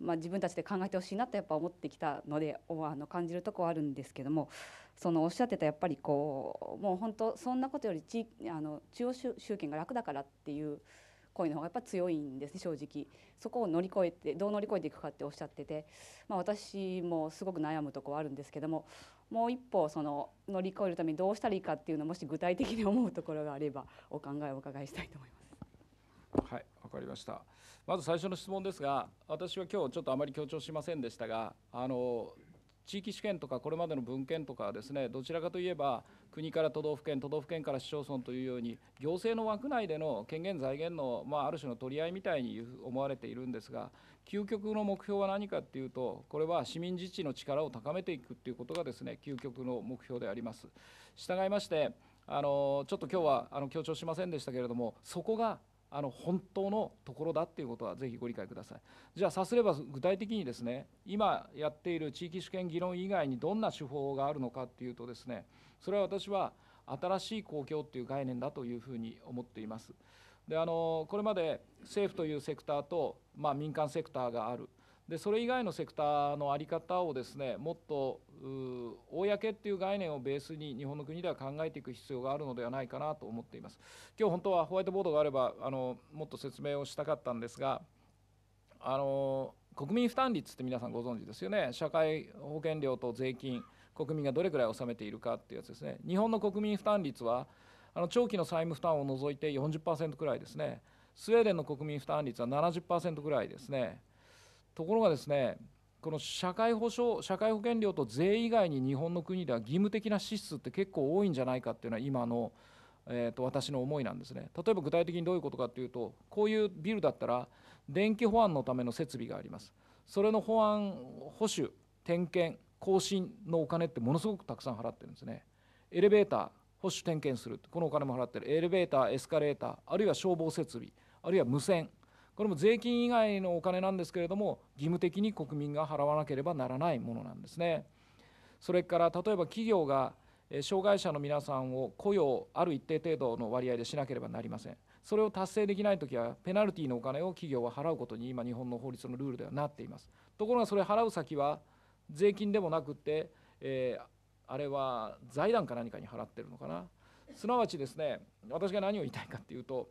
まあ、自分たちで考えてほしいなとやっぱ思ってきたのであの感じるとこはあるんですけどもそのおっしゃってたやっぱりこうもう本当そんなことより地あの中央集権が楽だからっていう恋の方がやっぱ強いんですね正直そこを乗り越えてどう乗り越えていくかっておっしゃってて、まあ、私もすごく悩むとこはあるんですけどももう一歩その乗り越えるためにどうしたらいいかっていうのもし具体的に思うところがあればお考えをお伺いしたいと思います。はい、わかりました。まず最初の質問ですが、私は今日ちょっとあまり強調しませんでしたが、あの地域試験とかこれまでの文献とかはですねどちらかといえば国から都道府県都道府県から市町村というように行政の枠内での権限財源の、まあ、ある種の取り合いみたいに思われているんですが究極の目標は何かっていうとこれは市民自治の力を高めていくっていうことがですね究極の目標であります。従いましてあのちょっと今日はあの強調しませんでしたけれどもそこがあの本当のところだていうことはぜひご理解ください。じゃあ、さすれば具体的にですね、今やっている地域主権議論以外にどんな手法があるのかっていうとですね、それは私は新しい公共っていう概念だというふうに思っています。であのこれまで政府というセクターと、まあ、民間セクターがある。でそれ以外のセクターの在り方をですねもっと公っていう概念をベースに日本の国では考えていく必要があるのではないかなと思っています今日本当はホワイトボードがあればあのもっと説明をしたかったんですがあの国民負担率って皆さんご存知ですよね社会保険料と税金国民がどれくらい納めているかっていうやつですね日本の国民負担率はあの長期の債務負担を除いて40%くらいですねスウェーデンの国民負担率は70%くらいですねところがですねこの社会保障社会保険料と税以外に日本の国では義務的な支出って結構多いんじゃないかっていうのは今の、えー、と私の思いなんですね例えば具体的にどういうことかっていうとこういうビルだったら電気保安のための設備がありますそれの保安保守点検更新のお金ってものすごくたくさん払ってるんですねエレベーター保守点検するこのお金も払ってるエレベーターエスカレーターあるいは消防設備あるいは無線これも税金以外のお金なんですけれども義務的に国民が払わなければならないものなんですね。それから例えば企業が障害者の皆さんを雇用ある一定程度の割合でしなければなりません。それを達成できないときはペナルティのお金を企業は払うことに今日本の法律のルールではなっています。ところがそれ払う先は税金でもなくて、えー、あれは財団か何かに払ってるのかな。すなわちですね私が何を言いたいかっていうと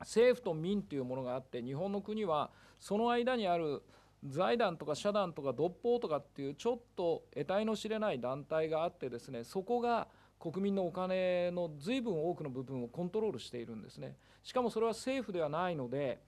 政府と民というものがあって日本の国はその間にある財団とか社団とか独法とかっていうちょっと得体の知れない団体があってですねそこが国民のお金の随分多くの部分をコントロールしているんですねしかもそれは政府ではないので、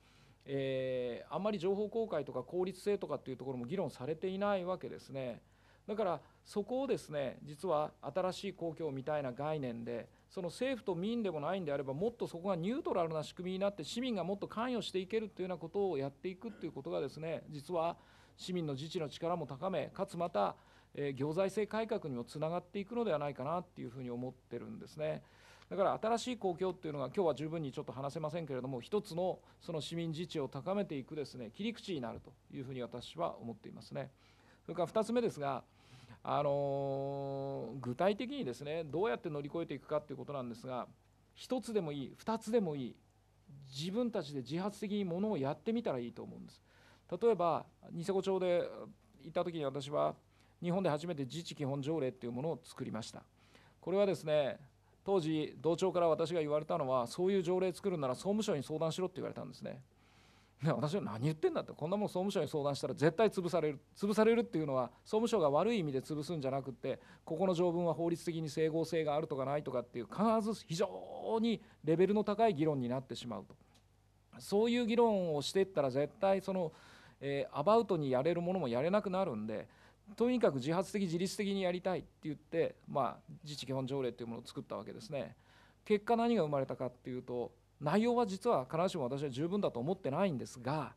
えー、あんまり情報公開とか効率性とかっていうところも議論されていないわけですねだからそこをですね実は新しい公共みたいな概念でその政府と民でもないんであればもっとそこがニュートラルな仕組みになって市民がもっと関与していけるというようなことをやっていくということがですね実は市民の自治の力も高めかつまた、え行財政改革にもつながっていくのではないかなっていうふうに思ってるんですね。だから新しい公共っていうのが今日は十分にちょっと話せませんけれども一つのその市民自治を高めていくですね切り口になるというふうに私は思っていますね。それから2つ目ですがあの具体的にですねどうやって乗り越えていくかっていうことなんですが1つでもいい2つでもいい自分たちで自発的にものをやってみたらいいと思うんです。例えばニセコ町で行った時に私は日本で初めて自治基本条例っていうものを作りましたこれはですね当時同庁から私が言われたのはそういう条例作るなら総務省に相談しろって言われたんですねね、私は何言ってんだってこんなもん総務省に相談したら絶対潰される潰されるっていうのは総務省が悪い意味で潰すんじゃなくってここの条文は法律的に整合性があるとかないとかっていう必ず非常にレベルの高い議論になってしまうとそういう議論をしていったら絶対その、えー、アバウトにやれるものもやれなくなるんでとにかく自発的自律的にやりたいって言って、まあ、自治基本条例っていうものを作ったわけですね。結果何が生まれたかっていうと内容は実は必ずしも私は十分だと思ってないんですが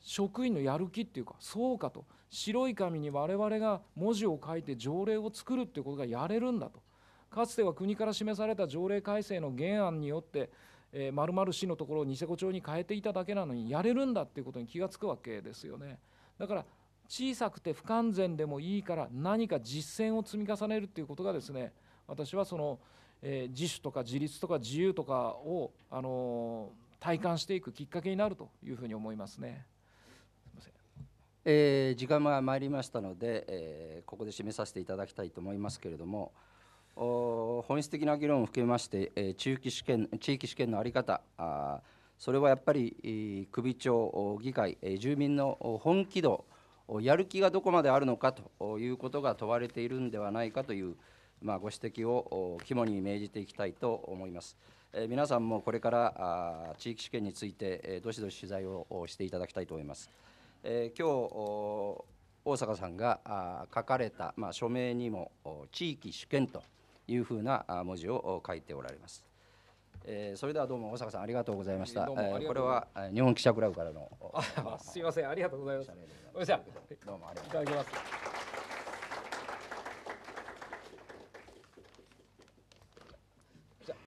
職員のやる気っていうかそうかと白い紙に我々が文字を書いて条例を作るっていうことがやれるんだとかつては国から示された条例改正の原案によってまるまる市のところをニセコ町に変えていただけなのにやれるんだっていうことに気が付くわけですよねだから小さくて不完全でもいいから何か実践を積み重ねるっていうことがですね私はそのえ自主とか自立とか自由とかを、あの体感していくきっかけになるというふうに思いますね。すませんえー、時間が参りましたので、えー、ここで締めさせていただきたいと思いますけれども本質的な議論を含めまして、えー、地域試験地域試験の在り方あそれはやっぱり、えー、首長議会、えー、住民の本気度やる気がどこまであるのかということが問われているんではないかというまあ、ご指摘を肝に銘じていきたいと思います。え皆さんもこれからあ地域試験について、えどしどし取材をしていただきたいと思います。えー、今日大阪さんがあ書かれた、まあ、署名にも地域主権というふうな文字を書いておられます。えー、それではどうも大阪さんありがとうございました。えー、これは日本記者クラブからの。すいませんありがとうございます。どうもありがとうございます。